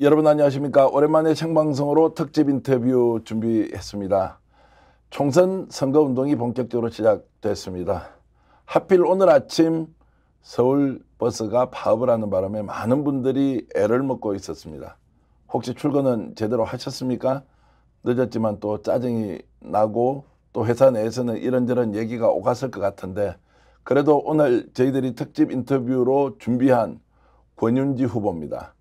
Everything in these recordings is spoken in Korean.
여러분 안녕하십니까? 오랜만에 생방송으로 특집 인터뷰 준비했습니다. 총선 선거 운동이 본격적으로 시작됐습니다. 하필 오늘 아침 서울 버스가 파업을 하는 바람에 많은 분들이 애를 먹고 있었습니다. 혹시 출근은 제대로 하셨습니까? 늦었지만 또 짜증이 나고 또 회사 내에서는 이런저런 얘기가 오갔을 것 같은데 그래도 오늘 저희들이 특집 인터뷰로 준비한 권윤지 후보입니다.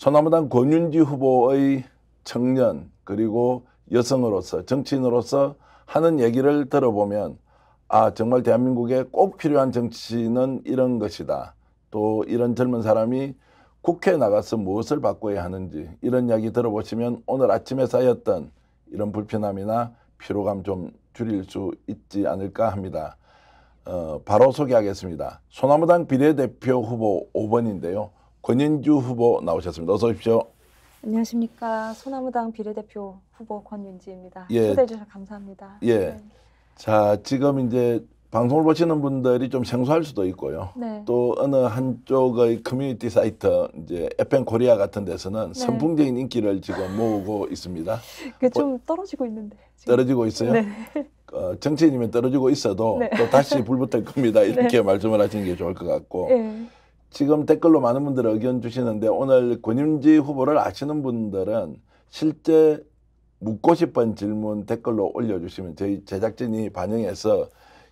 소나무당 권윤지 후보의 청년 그리고 여성으로서 정치인으로서 하는 얘기를 들어보면 아 정말 대한민국에 꼭 필요한 정치는 이런 것이다. 또 이런 젊은 사람이 국회에 나가서 무엇을 바꿔야 하는지 이런 이야기 들어보시면 오늘 아침에 쌓였던 이런 불편함이나 피로감 좀 줄일 수 있지 않을까 합니다. 어, 바로 소개하겠습니다. 소나무당 비례대표 후보 5번인데요. 권윤주 후보 나오셨습니다. 어서 오십시오. 안녕하십니까 소나무당 비례대표 후보 권윤지입니다. 예. 초대해 주셔서 감사합니다. 예. 네. 자 지금 이제 방송을 보시는 분들이 좀 생소할 수도 있고요. 네. 또 어느 한쪽의 커뮤니티 사이트 이제 에펜 코리아 같은 데서는 네. 선풍적인 인기를 지금 모으고 있습니다. 그좀 뭐 떨어지고 있는데. 지금. 떨어지고 있어요? 네. 어, 정치인이면 떨어지고 있어도 네. 또 다시 불붙을 겁니다. 네. 이렇게 말씀을 하시는 게 좋을 것 같고. 예. 지금 댓글로 많은 분들 의견 주시는데 오늘 권윤지 후보를 아시는 분들은 실제 묻고 싶은 질문 댓글로 올려주시면 저희 제작진이 반영해서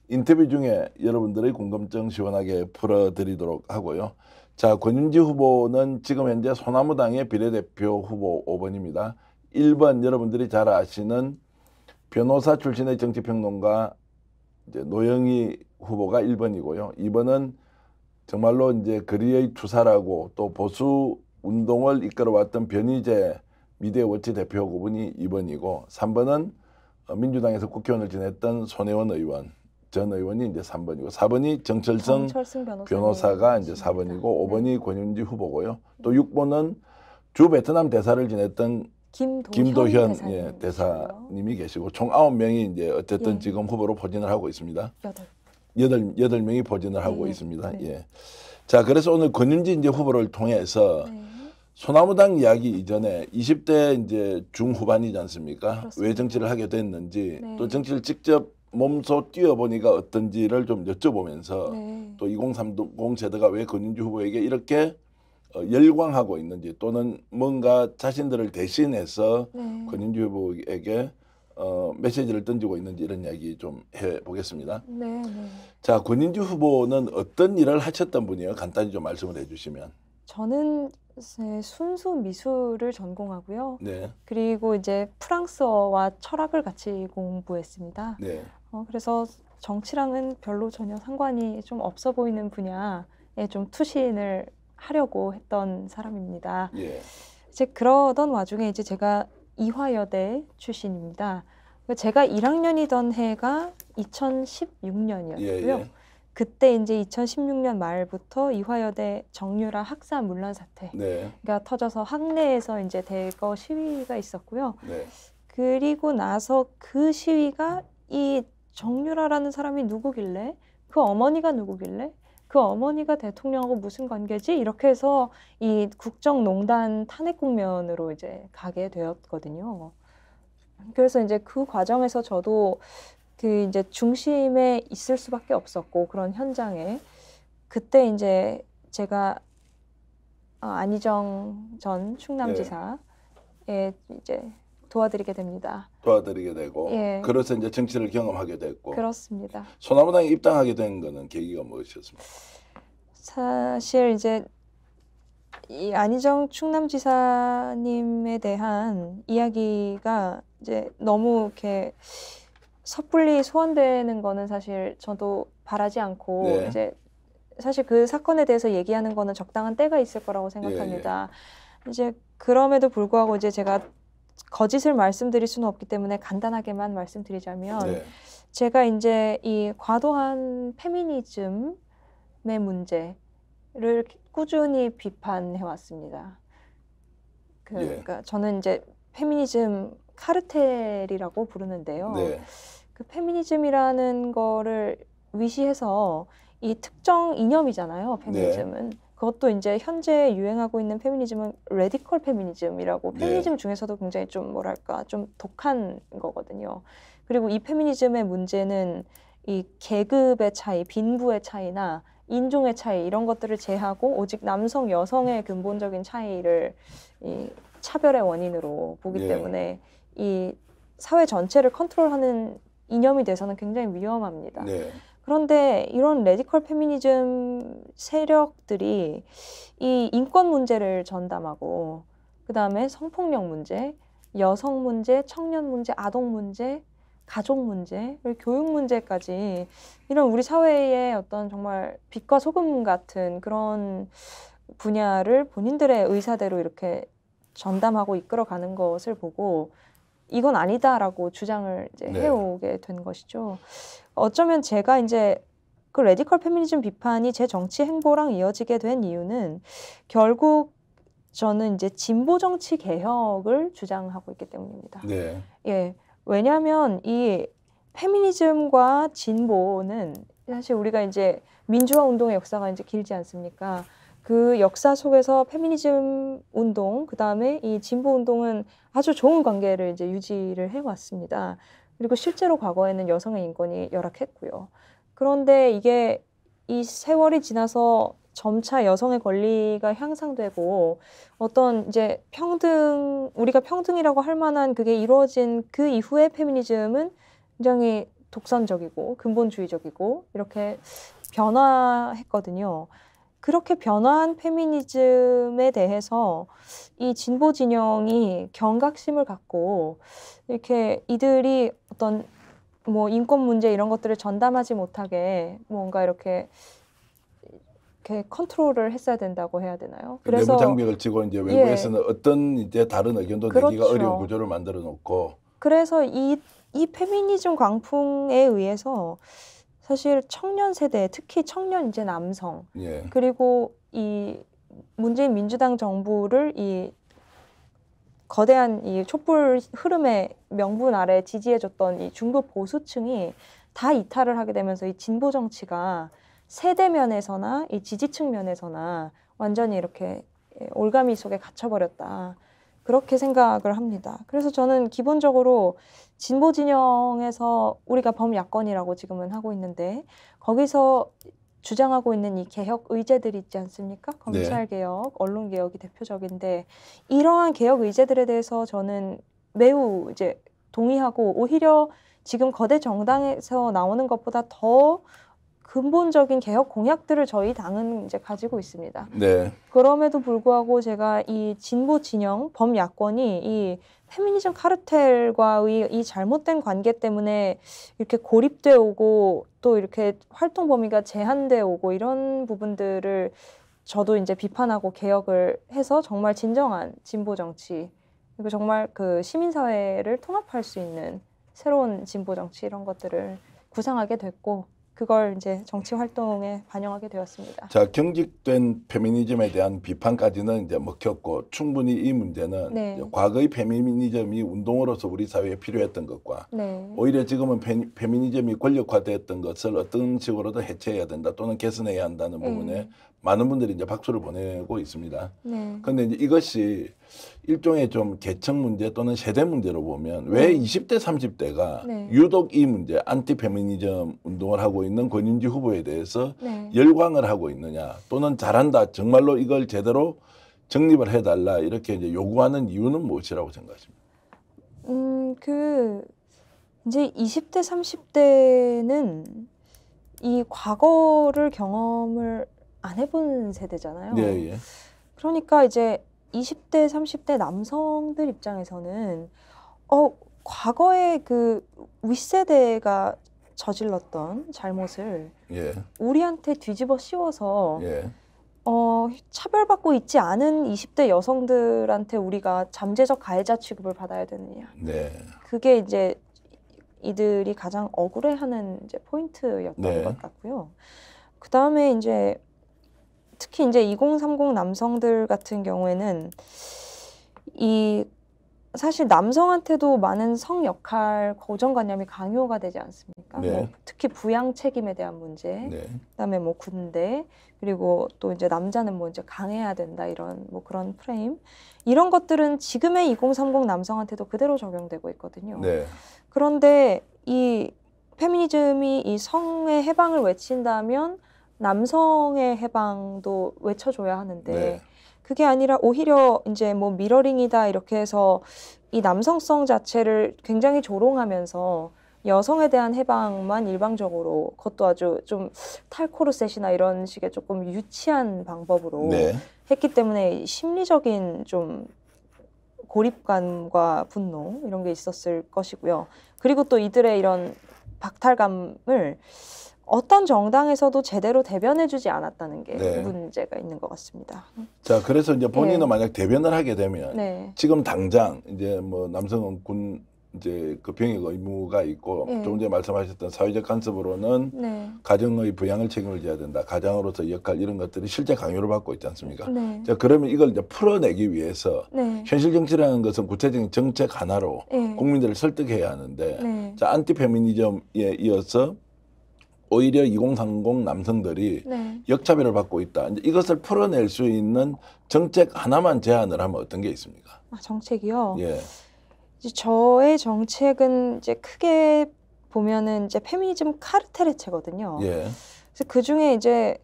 인터뷰 중에 여러분들의 궁금증 시원하게 풀어드리도록 하고요. 자, 권윤지 후보는 지금 현재 소나무당의 비례대표 후보 5번입니다. 1번 여러분들이 잘 아시는 변호사 출신의 정치평론가 노영희 후보가 1번이고요. 2번은 정말로 이제 그리의 투사라고 또 보수 운동을 이끌어왔던 변희재 미대워치 대표 구분이 2번이고 3번은 민주당에서 국회의원을 지냈던 손혜원 의원 전 의원이 이제 3번이고 4번이 정철성, 정철성 변호사가 이제 4번이고 5번이 권윤지 후보고요. 또 6번은 주 베트남 대사를 지냈던 김도현, 김도현 대사님 예, 대사님이 계시고 총 9명이 이제 어쨌든 예. 지금 후보로 포진을 하고 있습니다. 8 여덟 여덟 명이 보진을 하고 네. 있습니다. 네. 예. 자, 그래서 오늘 권윤지 이제 후보를 통해서 네. 소나무당 이야기 이전에 20대 이제 중후반이지 않습니까? 그렇습니다. 왜 정치를 하게 됐는지 네. 또 정치를 직접 몸소 뛰어보니까 어떤지를 좀 여쭤보면서 또 2030제도가왜 권윤지 후보에게 이렇게 어, 열광하고 있는지 또는 뭔가 자신들을 대신해서 네. 권윤지 후보에게 어, 메시지를 던지고 있는지 이런 이야기 좀 해보겠습니다. 네, 네, 자, 권인주 후보는 어떤 일을 하셨던 분이에요? 간단히 좀 말씀을 해주시면. 저는 순수 미술을 전공하고요. 네. 그리고 이제 프랑스어와 철학을 같이 공부했습니다. 네. 어, 그래서 정치랑은 별로 전혀 상관이 좀 없어 보이는 분야에 좀 투신을 하려고 했던 사람입니다. 예. 이제 그러던 와중에 이제 제가 이화여대 출신입니다. 그러니까 제가 1학년이던 해가 2016년이었고요. 예, 예. 그때 이제 2016년 말부터 이화여대 정유라 학사 문란 사태가 네. 터져서 학내에서 이제 대거 시위가 있었고요. 네. 그리고 나서 그 시위가 이 정유라라는 사람이 누구길래 그 어머니가 누구길래 그 어머니가 대통령하고 무슨 관계지? 이렇게 해서 이 국정농단 탄핵 국면으로 이제 가게 되었거든요. 그래서 이제 그 과정에서 저도 그 이제 중심에 있을 수밖에 없었고 그런 현장에 그때 이제 제가 아, 안희정 전 충남지사의 네. 이제 도와드리게 됩니다. 도와드리게 되고 예. 그래서 이제 정치를 경험하게 됐고 그렇습니다. 소나무당에 입당하게 된 거는 계기가 무엇이었습니까? 사실 이제 이 안희정 충남지사님에 대한 이야기가 이제 너무 이렇게 섣불리 소환되는 거는 사실 저도 바라지 않고 네. 이제 사실 그 사건에 대해서 얘기하는 거는 적당한 때가 있을 거라고 생각합니다. 예, 예. 이제 그럼에도 불구하고 이제 제가 거짓을 말씀드릴 수는 없기 때문에 간단하게만 말씀드리자면 네. 제가 이제 이 과도한 페미니즘의 문제를 꾸준히 비판해 왔습니다. 그 예. 그러니까 예. 저는 이제 페미니즘 카르텔이라고 부르는데요. 네. 그 페미니즘이라는 거를 위시해서 이 특정 이념이잖아요. 네. 페미니즘은. 네. 그것도 이제 현재 유행하고 있는 페미니즘은 레디컬 페미니즘이라고 네. 페미니즘 중에서도 굉장히 좀 뭐랄까 좀 독한 거거든요. 그리고 이 페미니즘의 문제는 이 계급의 차이, 빈부의 차이나 인종의 차이 이런 것들을 제하고 오직 남성 여성의 근본적인 차이를 이 차별의 원인으로 보기 네. 때문에 이 사회 전체를 컨트롤하는 이념이 돼서는 굉장히 위험합니다. 네. 그런데 이런 레디컬 페미니즘 세력들이 이 인권 문제를 전담하고 그 다음에 성폭력 문제, 여성 문제, 청년 문제, 아동 문제, 가족 문제, 교육 문제까지 이런 우리 사회의 어떤 정말 빛과 소금 같은 그런 분야를 본인들의 의사대로 이렇게 전담하고 이끌어가는 것을 보고 이건 아니다라고 주장을 이제 네. 해오게 된 것이죠. 어쩌면 제가 이제 그 레디컬 페미니즘 비판이 제 정치 행보랑 이어지게 된 이유는 결국 저는 이제 진보 정치 개혁을 주장하고 있기 때문입니다. 네. 예. 왜냐하면 이 페미니즘과 진보는 사실 우리가 이제 민주화 운동의 역사가 이제 길지 않습니까? 그 역사 속에서 페미니즘 운동, 그 다음에 이 진보 운동은 아주 좋은 관계를 이제 유지를 해왔습니다. 그리고 실제로 과거에는 여성의 인권이 열악했고요. 그런데 이게 이 세월이 지나서 점차 여성의 권리가 향상되고 어떤 이제 평등 우리가 평등이라고 할 만한 그게 이루어진 그 이후의 페미니즘은 굉장히 독선적이고 근본주의적이고 이렇게 변화했거든요. 그렇게 변화한 페미니즘에 대해서 이 진보 진영이 경각심을 갖고 이렇게 이들이 어떤 뭐 인권 문제 이런 것들을 전담하지 못하게 뭔가 이렇게 이렇게 컨트롤을 했어야 된다고 해야 되나요? 그 그래서 내부 장벽을 치고 이제 예. 외부에서는 예. 어떤 이제 다른 의견도 그렇죠. 내기가 어려운 구조를 만들어 놓고 그래서 이 이 페미니즘 광풍에 의해서 사실 청년 세대, 특히 청년 이제 남성 예. 그리고 이 문재인 민주당 정부를 이 거대한 이 촛불 흐름의 명분 아래 지지해줬던 이 중도 보수층이 다 이탈을 하게 되면서 이 진보 정치가 세대 면에서나 이 지지층 면에서나 완전히 이렇게 예, 올가미 속에 갇혀버렸다. 그렇게 생각을 합니다. 그래서 저는 기본적으로 진보 진영에서 우리가 범야권이라고 지금은 하고 있는데 거기서 주장하고 있는 이 개혁 의제들 있지 않습니까? 네. 검찰 개혁, 언론 개혁이 대표적인데 이러한 개혁 의제들에 대해서 저는 매우 이제 동의하고 오히려 지금 거대 정당에서 나오는 것보다 더 근본적인 개혁 공약들을 저희 당은 이제 가지고 있습니다. 네. 그럼에도 불구하고 제가 이 진보 진영 범야권이 이 페미니즘 카르텔과의 이 잘못된 관계 때문에 이렇게 고립돼 오고 또 이렇게 활동 범위가 제한돼 오고 이런 부분들을 저도 이제 비판하고 개혁을 해서 정말 진정한 진보 정치 그리고 정말 그 시민 사회를 통합할 수 있는 새로운 진보 정치 이런 것들을 구상하게 됐고 그걸 이제 정치 활동에 반영하게 되었습니다. 자 경직된 페미니즘에 대한 비판까지는 이제 먹혔고 충분히 이 문제는 네. 과거의 페미니즘이 운동으로서 우리 사회에 필요했던 것과 네. 오히려 지금은 페, 미니즘이 권력화됐던 것을 어떤 식으로든 해체해야 된다 또는 개선해야 한다는 네. 부분에 많은 분들이 이제 박수를 보내고 있습니다. 네. 근데 이 이것이 일종의 좀 계층 문제 또는 세대 문제로 보면 왜 네. 20대 30대가 네. 유독 이 문제 안티 페미니즘 운동을 하고 있는 권윤지 후보에 대해서 네. 열광을 하고 있느냐 또는 잘한다 정말로 이걸 제대로 정립을 해달라 이렇게 이제 요구하는 이유는 무엇이라고 생각하십니까? 음그 이제 20대 30대는 이 과거를 경험을 안 해본 세대잖아요. 예, 예. 그러니까 이제 20대, 30대 남성들 입장에서는 어, 과거에 그 윗세대가 저질렀던 잘못을 예. 우리한테 뒤집어 씌워서 예. 어, 차별받고 있지 않은 20대 여성들한테 우리가 잠재적 가해자 취급을 받아야 되느냐. 네. 그게 이제 이들이 가장 억울해하는 이제 포인트였던 네. 것 같고요. 그 다음에 이제 특히 이제 2030 남성들 같은 경우에는 이 사실 남성한테도 많은 성 역할 고정관념이 강요가 되지 않습니까? 네. 뭐 특히 부양 책임에 대한 문제, 네. 그다음에 뭐 군대, 그리고 또 이제 남자는 뭐 이제 강해야 된다 이런 뭐 그런 프레임 이런 것들은 지금의 2030 남성한테도 그대로 적용되고 있거든요. 네. 그런데 이 페미니즘이 이 성의 해방을 외친다면 남성의 해방도 외쳐줘야 하는데 네. 그게 아니라 오히려 이제 뭐 미러링이다 이렇게 해서 이 남성성 자체를 굉장히 조롱하면서 여성에 대한 해방만 일방적으로 그것도 아주 좀 탈코르셋이나 이런 식의 조금 유치한 방법으로 네. 했기 때문에 심리적인 좀 고립감과 분노 이런 게 있었을 것이고요. 그리고 또 이들의 이런 박탈감을 어떤 정당에서도 제대로 대변해주지 않았다는 게 네. 문제가 있는 것 같습니다. 자, 그래서 이제 본인은 네. 만약 대변을 하게 되면 네. 지금 당장 이제 뭐 남성은 군 이제 그 병역 의무가 있고 네. 예. 조금 전에 말씀하셨던 사회적 간섭으로는 네. 가정의 부양을 책임을 져야 된다. 가장으로서 역할 이런 것들이 실제 강요를 받고 있지 않습니까? 네. 자 그러면 이걸 이제 풀어내기 위해서 네. 현실 정치라는 것은 구체적인 정책 하나로 예. 국민들을 설득해야 하는데 네. 자 안티 페미니즘에 이어서 오히려 2030 남성들이 네. 역차별을 받고 있다. 이제 이것을 풀어낼 수 있는 정책 하나만 제안을 하면 어떤 게 있습니까? 아, 정책이요? 예. 이제 저의 정책은 이제 크게 보면은 이제 페미니즘 카르텔의 체거든요 예. 그래서 그 중에 이제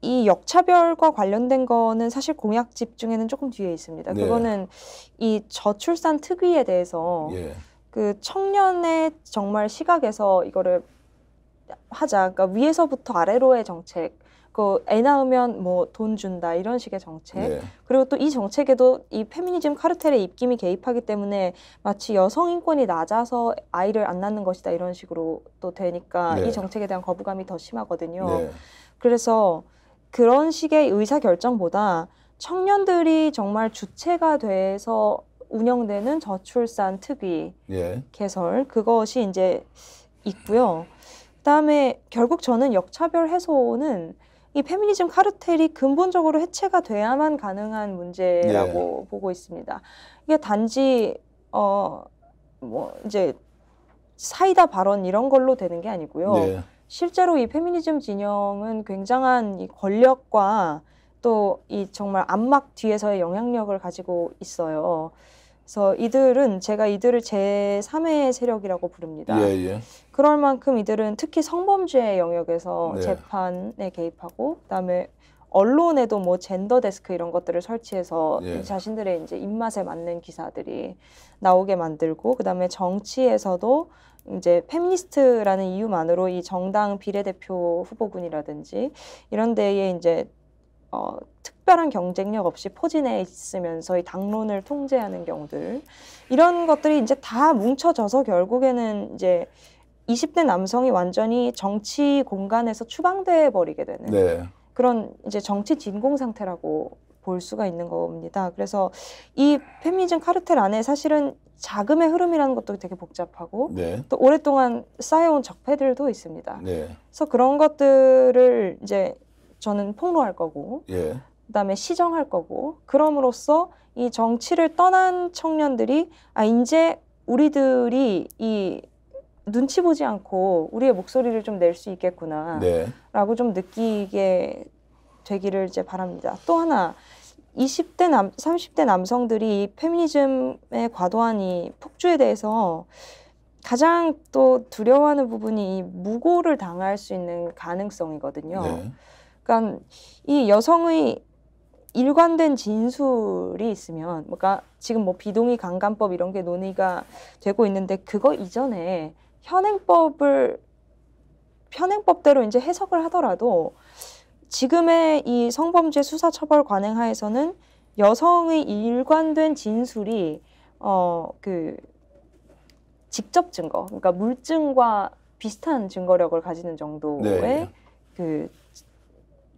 이 역차별과 관련된 거는 사실 공약집 중에는 조금 뒤에 있습니다. 네. 그거는 이 저출산 특위에 대해서 예. 그 청년의 정말 시각에서 이거를 하자. 그러니까 위에서부터 아래로의 정책. 그 애 낳으면 뭐 돈 준다 이런 식의 정책 네. 그리고 또 이 정책에도 이 페미니즘 카르텔의 입김이 개입하기 때문에 마치 여성 인권이 낮아서 아이를 안 낳는 것이다 이런 식으로 또 되니까 네. 이 정책에 대한 거부감이 더 심하거든요. 네. 그래서 그런 식의 의사 결정보다 청년들이 정말 주체가 돼서 운영되는 저출산 특위 예. 개설 그것이 이제 있고요. 그다음에 결국 저는 역차별 해소는 이 페미니즘 카르텔이 근본적으로 해체가 돼야만 가능한 문제라고 예. 보고 있습니다. 이게 단지 어뭐 이제 사이다 발언 이런 걸로 되는 게 아니고요. 예. 실제로 이 페미니즘 진영은 굉장한 이 권력과 또 이 정말 암막 뒤에서의 영향력을 가지고 있어요. 그래서 이들은 제가 이들을 제3의 세력이라고 부릅니다. 예, 예. 그럴 만큼 이들은 특히 성범죄 영역에서 네. 재판에 개입하고 그다음에 언론에도 뭐 젠더 데스크 이런 것들을 설치해서 예. 자신들의 이제 입맛에 맞는 기사들이 나오게 만들고 그다음에 정치에서도 이제 페미니스트라는 이유만으로 이 정당 비례대표 후보군이라든지 이런 데에 이제 어, 특별한 경쟁력 없이 포진해 있으면서 이 당론을 통제하는 경우들 이런 것들이 이제 다 뭉쳐져서 결국에는 이제 20대 남성이 완전히 정치 공간에서 추방돼 버리게 되는 네. 그런 이제 정치 진공 상태라고 볼 수가 있는 겁니다. 그래서 이 페미니즘 카르텔 안에 사실은 자금의 흐름이라는 것도 되게 복잡하고 네. 또 오랫동안 쌓여온 적폐들도 있습니다. 네. 그래서 그런 것들을 이제 저는 폭로할 거고 예. 그다음에 시정할 거고 그럼으로써 이 정치를 떠난 청년들이 아 이제 우리들이 이 눈치 보지 않고 우리의 목소리를 좀 낼 수 있겠구나라고 네. 좀 느끼게 되기를 이제 바랍니다. 또 하나 20대 남 30대 남성들이 페미니즘의 과도한 이 폭주에 대해서 가장 또 두려워하는 부분이 이 무고를 당할 수 있는 가능성이거든요. 네. 그러니까 이 여성의 일관된 진술이 있으면, 그러니까 지금 뭐 비동의 강간법 이런 게 논의가 되고 있는데 그거 이전에 현행법을 현행법대로 이제 해석을 하더라도 지금의 이 성범죄 수사 처벌 관행하에서는 여성의 일관된 진술이 어 그 직접 증거, 그러니까 물증과 비슷한 증거력을 가지는 정도의 네. 그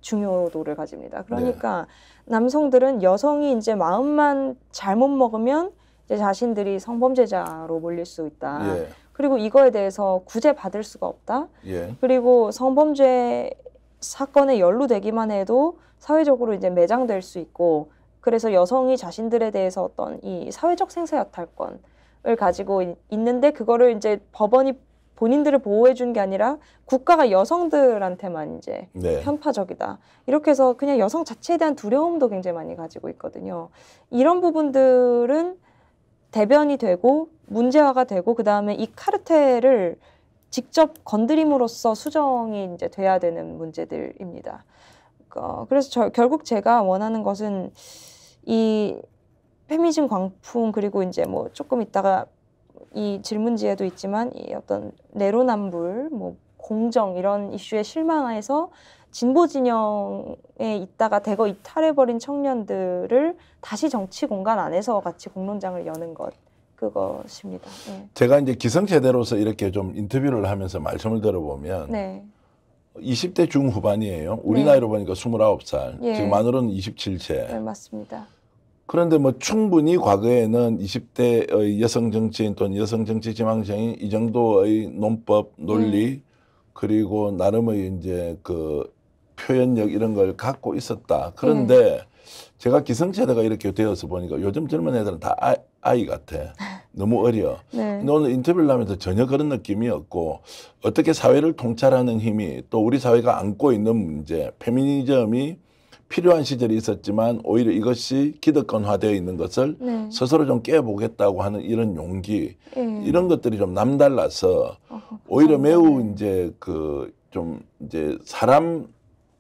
중요도를 가집니다. 그러니까 네. 남성들은 여성이 이제 마음만 잘못 먹으면 이제 자신들이 성범죄자로 몰릴 수 있다. 네. 그리고 이거에 대해서 구제받을 수가 없다. 예. 그리고 성범죄 사건에 연루되기만 해도 사회적으로 이제 매장될 수 있고 그래서 여성이 자신들에 대해서 어떤 이 사회적 생사여탈권을 가지고 있는데 그거를 이제 법원이 본인들을 보호해 준 게 아니라 국가가 여성들한테만 이제 네. 편파적이다. 이렇게 해서 그냥 여성 자체에 대한 두려움도 굉장히 많이 가지고 있거든요. 이런 부분들은 대변이 되고 문제화가 되고 그 다음에 이 카르텔을 직접 건드림으로써 수정이 이제 돼야 되는 문제들입니다. 어, 그래서 저, 결국 제가 원하는 것은 이 페미즘 광풍 그리고 이제 뭐 조금 있다가 이 질문지에도 있지만 이 어떤 내로남불 뭐 공정 이런 이슈에 실망해서 진보 진영에 있다가 대거 이탈해버린 청년들을 다시 정치 공간 안에서 같이 공론장을 여는 것 그것입니다. 네. 제가 이제 기성세대로서 이렇게 좀 인터뷰를 하면서 말씀을 들어보면 네. 20대 중후반이에요. 우리 네. 나이로 보니까 29살. 예. 지금 만으로는 27세. 네, 맞습니다. 그런데 뭐 충분히 과거에는 20대의 여성 정치인 또는 여성 정치 지망생이 이 정도의 논법, 논리, 음. 그리고 나름의 이제 그 표현력 이런 걸 갖고 있었다. 그런데 음. 제가 기성세대가 이렇게 되어서 보니까 요즘 젊은 애들은 다 아이, 아이 같아. 너무 어려. 네. 근데 오늘 인터뷰를 하면서 전혀 그런 느낌이없고 어떻게 사회를 통찰하는 힘이 또 우리 사회가 안고 있는 문제, 페미니즘이 필요한 시절이 있었지만 오히려 이것이 기득권화되어 있는 것을 네. 스스로 좀 깨보겠다고 하는 이런 용기 네. 이런 것들이 좀 남달라서 어 오히려 매우 이제 그 좀 이제 사람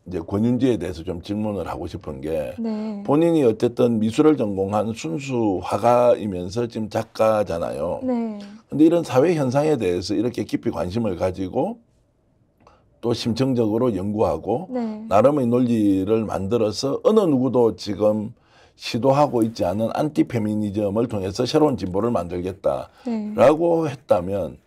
이제 권윤지에 대해서 좀 질문을 하고 싶은 게 네. 본인이 어쨌든 미술을 전공한 순수 화가이면서 지금 작가잖아요. 네. 근데 이런 사회 현상에 대해서 이렇게 깊이 관심을 가지고 또 심층적으로 연구하고 네. 나름의 논리를 만들어서 어느 누구도 지금 시도하고 있지 않은 안티페미니즘을 통해서 새로운 진보를 만들겠다라고 네. 했다면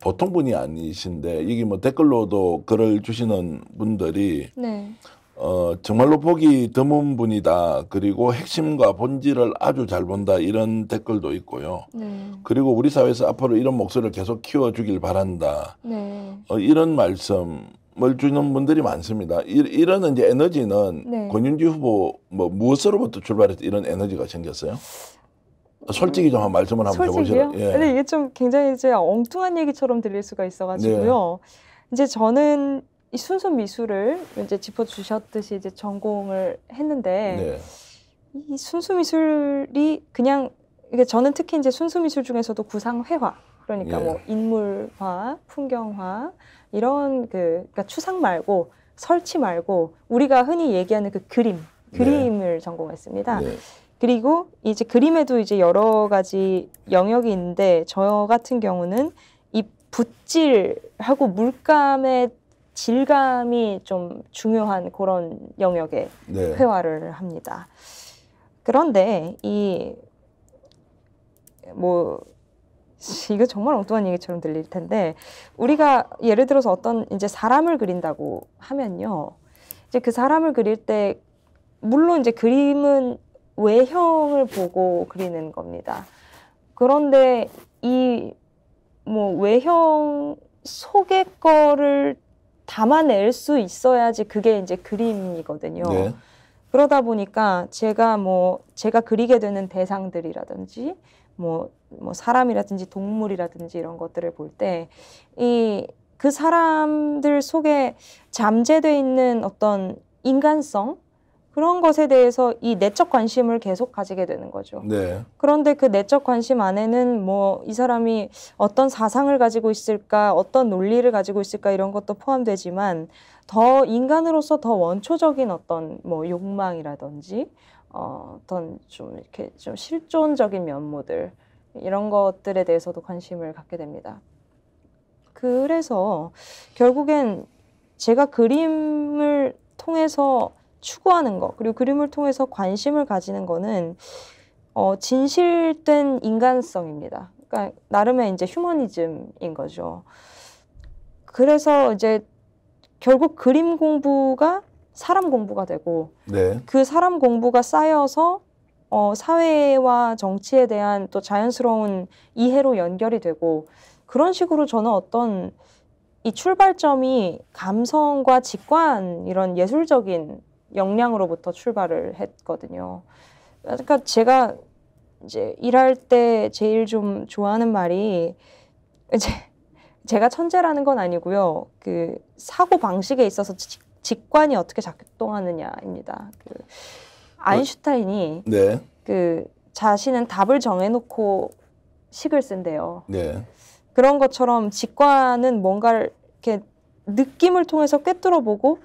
보통 분이 아니신데 이게 뭐 댓글로도 글을 주시는 분들이 네. 어, 정말로 보기 드문 분이다. 그리고 핵심과 본질을 아주 잘 본다. 이런 댓글도 있고요. 네. 그리고 우리 사회에서 앞으로 이런 목소리를 계속 키워주길 바란다. 네. 어, 이런 말씀을 주는 분들이 많습니다. 이, 런 이제 에너지는 네. 권윤지 후보 뭐 무엇으로부터 출발해서 이런 에너지가 생겼어요? 솔직히 음. 좀 말씀을 한번 해보세요. 예. 근데 이게 좀 굉장히 이제 엉뚱한 얘기처럼 들릴 수가 있어가지고요. 네. 이제 저는 이 순수 미술을 이제 짚어주셨듯이 이제 전공을 했는데 네. 이 순수 미술이 그냥 이게 저는 특히 이제 순수 미술 중에서도 구상 회화 그러니까 네. 뭐 인물화, 풍경화 이런 그 그러니까 추상 말고 설치 말고 우리가 흔히 얘기하는 그 그림 네. 그림을 전공했습니다. 네. 그리고 이제 그림에도 이제 여러 가지 영역이 있는데 저 같은 경우는 이 붓질하고 물감의 질감이 좀 중요한 그런 영역에 네. 회화를 합니다. 그런데 이 뭐 이거 정말 엉뚱한 얘기처럼 들릴 텐데 우리가 예를 들어서 어떤 이제 사람을 그린다고 하면요. 이제 그 사람을 그릴 때 물론 이제 그림은 외형을 보고 그리는 겁니다. 그런데 이 뭐 외형 속의 거를 담아낼 수 있어야지 그게 이제 그림이거든요. 네. 그러다 보니까 제가 뭐 제가 그리게 되는 대상들이라든지 뭐, 뭐 사람이라든지 동물이라든지 이런 것들을 볼 때 이 그 사람들 속에 잠재돼 있는 어떤 인간성 그런 것에 대해서 이 내적 관심을 계속 가지게 되는 거죠. 네. 그런데 그 내적 관심 안에는 뭐 이 사람이 어떤 사상을 가지고 있을까, 어떤 논리를 가지고 있을까 이런 것도 포함되지만 더 인간으로서 더 원초적인 어떤 뭐 욕망이라든지 어, 떤좀 이렇게 좀 실존적인 면모들 이런 것들에 대해서도 관심을 갖게 됩니다. 그래서 결국엔 제가 그림을 통해서 추구하는 것 그리고 그림을 통해서 관심을 가지는 거는 어, 진실된 인간성입니다. 그러니까 나름의 이제 휴머니즘인 거죠. 그래서 이제 결국 그림 공부가 사람 공부가 되고 네. 그 사람 공부가 쌓여서 어, 사회와 정치에 대한 또 자연스러운 이해로 연결이 되고 그런 식으로 저는 어떤 이 출발점이 감성과 직관 이런 예술적인 역량으로부터 출발을 했거든요. 그러니까 제가 이제 일할 때 제일 좀 좋아하는 말이 이제 제가 천재라는 건 아니고요. 그 사고 방식에 있어서 직, 관이 어떻게 작동하느냐입니다. 그 어, 아인슈타인이 네. 그 자신은 답을 정해놓고 식을 쓴대요. 네. 그런 것처럼 직관은 뭔가 이렇게 느낌을 통해서 꿰뚫어보고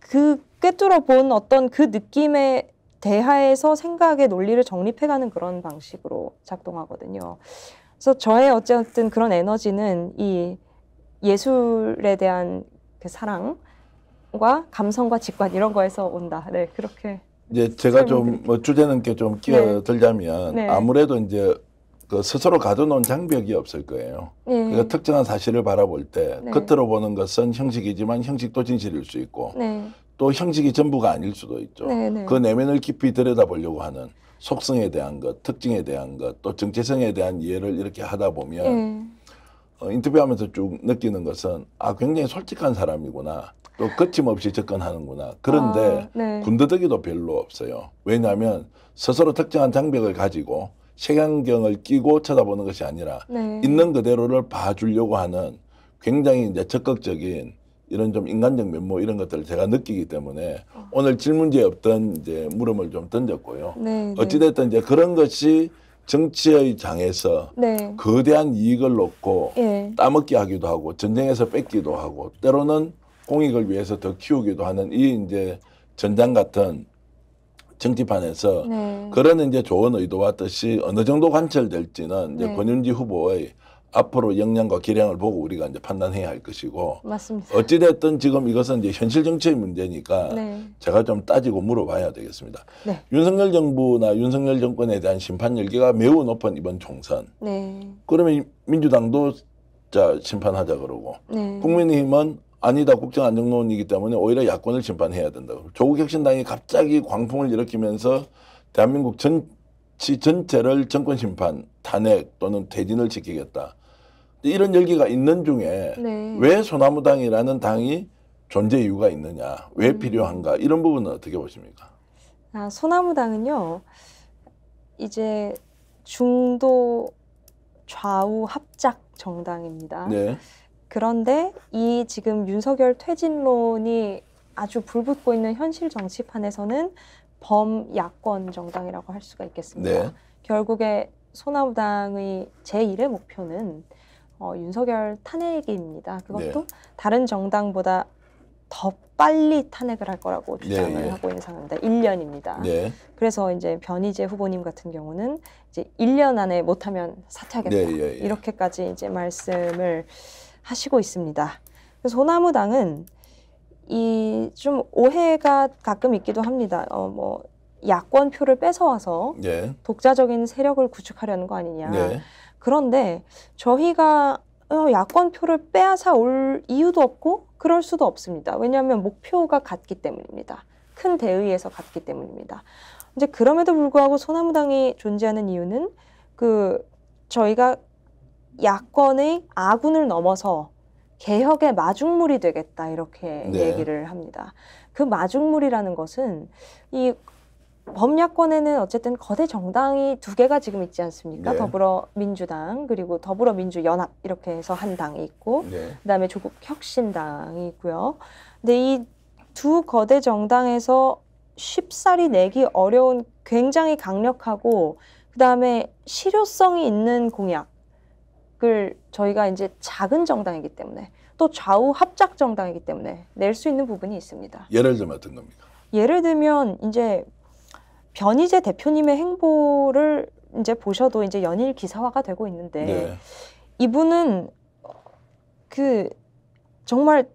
그 꿰뚫어 본 어떤 그느낌에 대하에서 생각의 논리를 정립해가는 그런 방식으로 작동하거든요. 그래서 저의 어쨌든 그런 에너지는 이 예술에 대한 그 사랑과 감성과 직관 이런 거에서 온다. 네, 그렇게. 이제 제가 좀뭐 주제넘게 좀 끼어들자면 네. 네. 아무래도 이제 그 스스로 가둬놓은 장벽이 없을 거예요. 예. 그러니까 특정한 사실을 바라볼 때 네. 겉으로 보는 것은 형식이지만 형식도 진실일 수 있고 네. 또 형식이 전부가 아닐 수도 있죠. 네네. 네. 그 내면을 깊이 들여다보려고 하는 속성에 대한 것, 특징에 대한 것, 또 정체성에 대한 이해를 이렇게 하다 보면 네. 어, 인터뷰하면서 쭉 느끼는 것은 아 굉장히 솔직한 사람이구나. 또 거침없이 접근하는구나. 그런데 아, 네. 군더더기도 별로 없어요. 왜냐하면 스스로 특정한 장벽을 가지고 색안경을 끼고 쳐다보는 것이 아니라 네. 있는 그대로를 봐주려고 하는 굉장히 이제 적극적인 이런 좀 인간적 면모 뭐 이런 것들을 제가 느끼기 때문에 오늘 질문지에 없던 이제 물음을 좀 던졌고요. 네, 네. 어찌됐든 이제 그런 것이 정치의 장에서 네. 거대한 이익을 놓고 예. 따먹기 하기도 하고 전쟁에서 뺏기도 하고 때로는 공익을 위해서 더 키우기도 하는 이 이제 전장 같은 정치판에서 네. 그런 이제 좋은 의도와 뜻이 어느 정도 관철될지는 이제 네. 권윤지 후보의 앞으로 역량과 기량을 보고 우리가 이제 판단해야 할 것이고 맞습니다. 어찌됐든 지금 이것은 이제 현실 정치의 문제니까 네. 제가 좀 따지고 물어봐야 되겠습니다. 네. 윤석열 정부나 윤석열 정권에 대한 심판 열기가 매우 높은 이번 총선. 네. 그러면 민주당도 자 심판하자 그러고 네. 국민의힘은 아니다 국정 안정론이기 때문에 오히려 야권을 심판해야 된다. 고 조국 혁신당이 갑자기 광풍을 일으키면서 대한민국 전치 전체를 정권 심판, 탄핵 또는 퇴진을 지키겠다. 이런 열기가 있는 중에 네. 왜 소나무당이라는 당이 존재 이유가 있느냐, 왜 음. 필요한가 이런 부분은 어떻게 보십니까? 아, 소나무당은요 이제 중도 좌우 합작 정당입니다. 네. 그런데 이 지금 윤석열 퇴진론이 아주 불붙고 있는 현실 정치판에서는 범야권 정당이라고 할 수가 있겠습니다. 네. 결국에 소나무당의 제1의 목표는 어, 윤석열 탄핵입니다. 그것도 네. 다른 정당보다 더 빨리 탄핵을 할 거라고 네, 주장을 네, 네. 하고 있는 상황입니다. 1년입니다. 네. 그래서 이제 변희재 후보님 같은 경우는 이제 1년 안에 못하면 사퇴하겠다 네, 예, 예. 이렇게까지 이제 말씀을 하시고 있습니다. 그래서 호나무당은 이 좀 오해가 가끔 있기도 합니다. 어뭐 야권 표를 뺏어와서 네. 독자적인 세력을 구축하려는 거 아니냐. 그런데 저희가 어, 야권표를 빼앗아 올 이유도 없고 그럴 수도 없습니다. 왜냐하면 목표가 같기 때문입니다. 큰 대의에서 같기 때문입니다. 이제 그럼에도 불구하고 소나무당이 존재하는 이유는 그 저희가 야권의 아군을 넘어서 개혁의 마중물이 되겠다 이렇게 네. 얘기를 합니다. 그 마중물이라는 것은 이 법야권에는 어쨌든 거대 정당이 두 개가 지금 있지 않습니까? 네. 더불어민주당 그리고 더불어민주연합 이렇게 해서 한 당이 있고 네. 그다음에 조국혁신당이 있고요. 근데 이 두 거대 정당에서 쉽사리 내기 어려운 굉장히 강력하고 그다음에 실효성이 있는 공약을 저희가 이제 작은 정당이기 때문에 또 좌우 합작 정당이기 때문에 낼 수 있는 부분이 있습니다. 예를 들면 어떤 겁니까? 예를 들면 이제 변희재 대표님의 행보를 이제 보셔도 이제 연일 기사화가 되고 있는데 네. 이분은 그 정말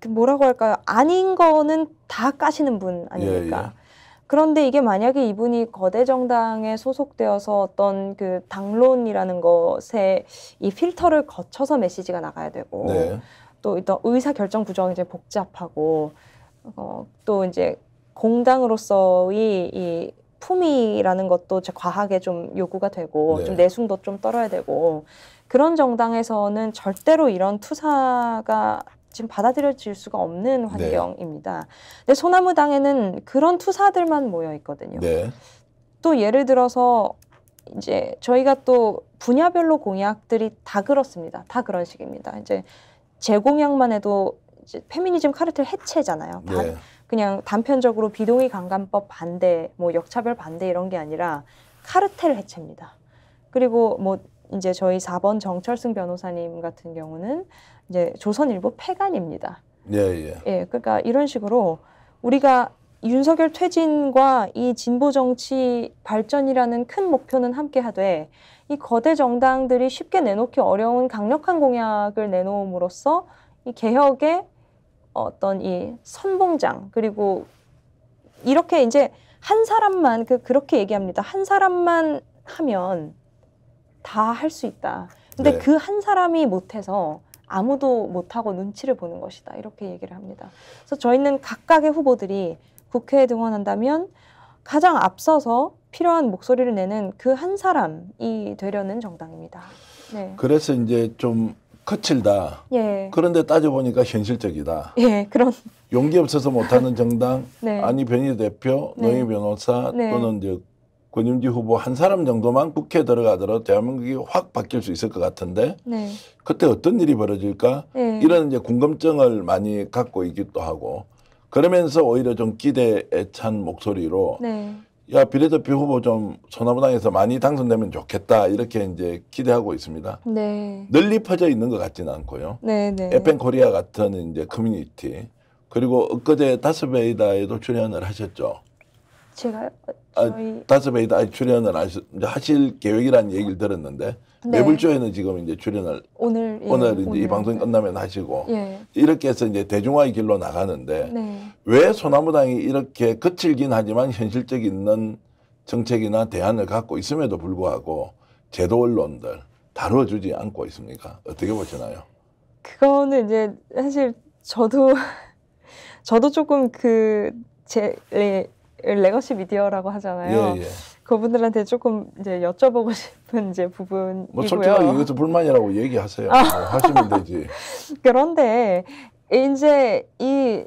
그 뭐라고 할까요? 아닌 거는 다 까시는 분 아닙니까? 예, 예. 그런데 이게 만약에 이분이 거대 정당에 소속되어서 어떤 그 당론이라는 것에 이 필터를 거쳐서 메시지가 나가야 되고 네. 또 일단 의사 결정 구조가 이제 복잡하고 어, 또 이제 공당으로서의 이 품위라는 것도 과하게 좀 요구가 되고 네. 좀 내숭도 좀 떨어야 되고 그런 정당에서는 절대로 이런 투사가 지금 받아들여질 수가 없는 네. 환경입니다. 네. 근데 소나무당에는 그런 투사들만 모여 있거든요. 네. 또 예를 들어서 이제 저희가 또 분야별로 공약들이 다 그렇습니다. 다 그런 식입니다. 이제 제 공약만 해도 이제 페미니즘 카르텔 해체잖아요. 반, 그냥 단편적으로 비동의 강간법 반대, 뭐 역차별 반대 이런 게 아니라 카르텔 해체입니다. 그리고 뭐 이제 저희 4번 정철승 변호사님 같은 경우는 이제 조선일보 폐간입니다. 예, 예. 예, 그러니까 이런 식으로 우리가 윤석열 퇴진과 이 진보 정치 발전이라는 큰 목표는 함께 하되 이 거대 정당들이 쉽게 내놓기 어려운 강력한 공약을 내놓음으로써 이 개혁의 어떤 이 선봉장 그리고 이렇게 이제 한 사람만 그 그렇게 얘기합니다. 한 사람만 하면 다 할 수 있다. 근데 네. 그한 사람이 못해서 아무도 못하고 눈치를 보는 것이다. 이렇게 얘기를 합니다. 그래서 저희는 각각의 후보들이 국회에 등원한다면 가장 앞서서 필요한 목소리를 내는 그 한 사람이 되려는 정당입니다. 네. 그래서 이제 좀 거칠다. 예. 그런데 따져보니까 현실적이다. 예, 그런. 용기 없어서 못하는 정당, 네. 아니 변희 대표, 네. 노영희 변호사 네. 또는 이제 권윤지 후보 한 사람 정도만 국회에 들어가더라도 대한민국이 확 바뀔 수 있을 것 같은데 네. 그때 어떤 일이 벌어질까 네. 이런 이제 궁금증을 많이 갖고 있기도 하고 그러면서 오히려 좀 기대에 찬 목소리로 네. 야 비례대표 후보 좀 서남당에서 많이 당선되면 좋겠다 이렇게 이제 기대하고 있습니다. 네. 널리 퍼져 있는 것 같지는 않고요. 네, 네. 에펜 코리아 같은 이제 커뮤니티 그리고 엊그제 다스베이다에도 출연을 하셨죠. 제가요? 아, 다섯 아, 이다 출연을 하실 계획이라는 얘기를 들었는데 네. 매불쇼에는 지금 이제 출연을 오늘 예, 오늘 이제 오늘. 이 방송 끝나면 하시고 예. 이렇게 해서 이제 대중화의 길로 나가는데 네. 왜 소나무당이 이렇게 거칠긴 하지만 현실적 있는 정책이나 대안을 갖고 있음에도 불구하고 제도 언론들 다뤄주지 않고 있습니까? 어떻게 보시나요? 그거는 이제 사실 저도 저도 조금 그제 네. 레거시 미디어라고 하잖아요. 예, 예. 그분들한테 조금 이제 여쭤보고 싶은 이제 부분이고요. 뭐 솔직하게 이것도 불만이라고 얘기하세요. 아. 뭐 하시면 되지. 그런데 이제 이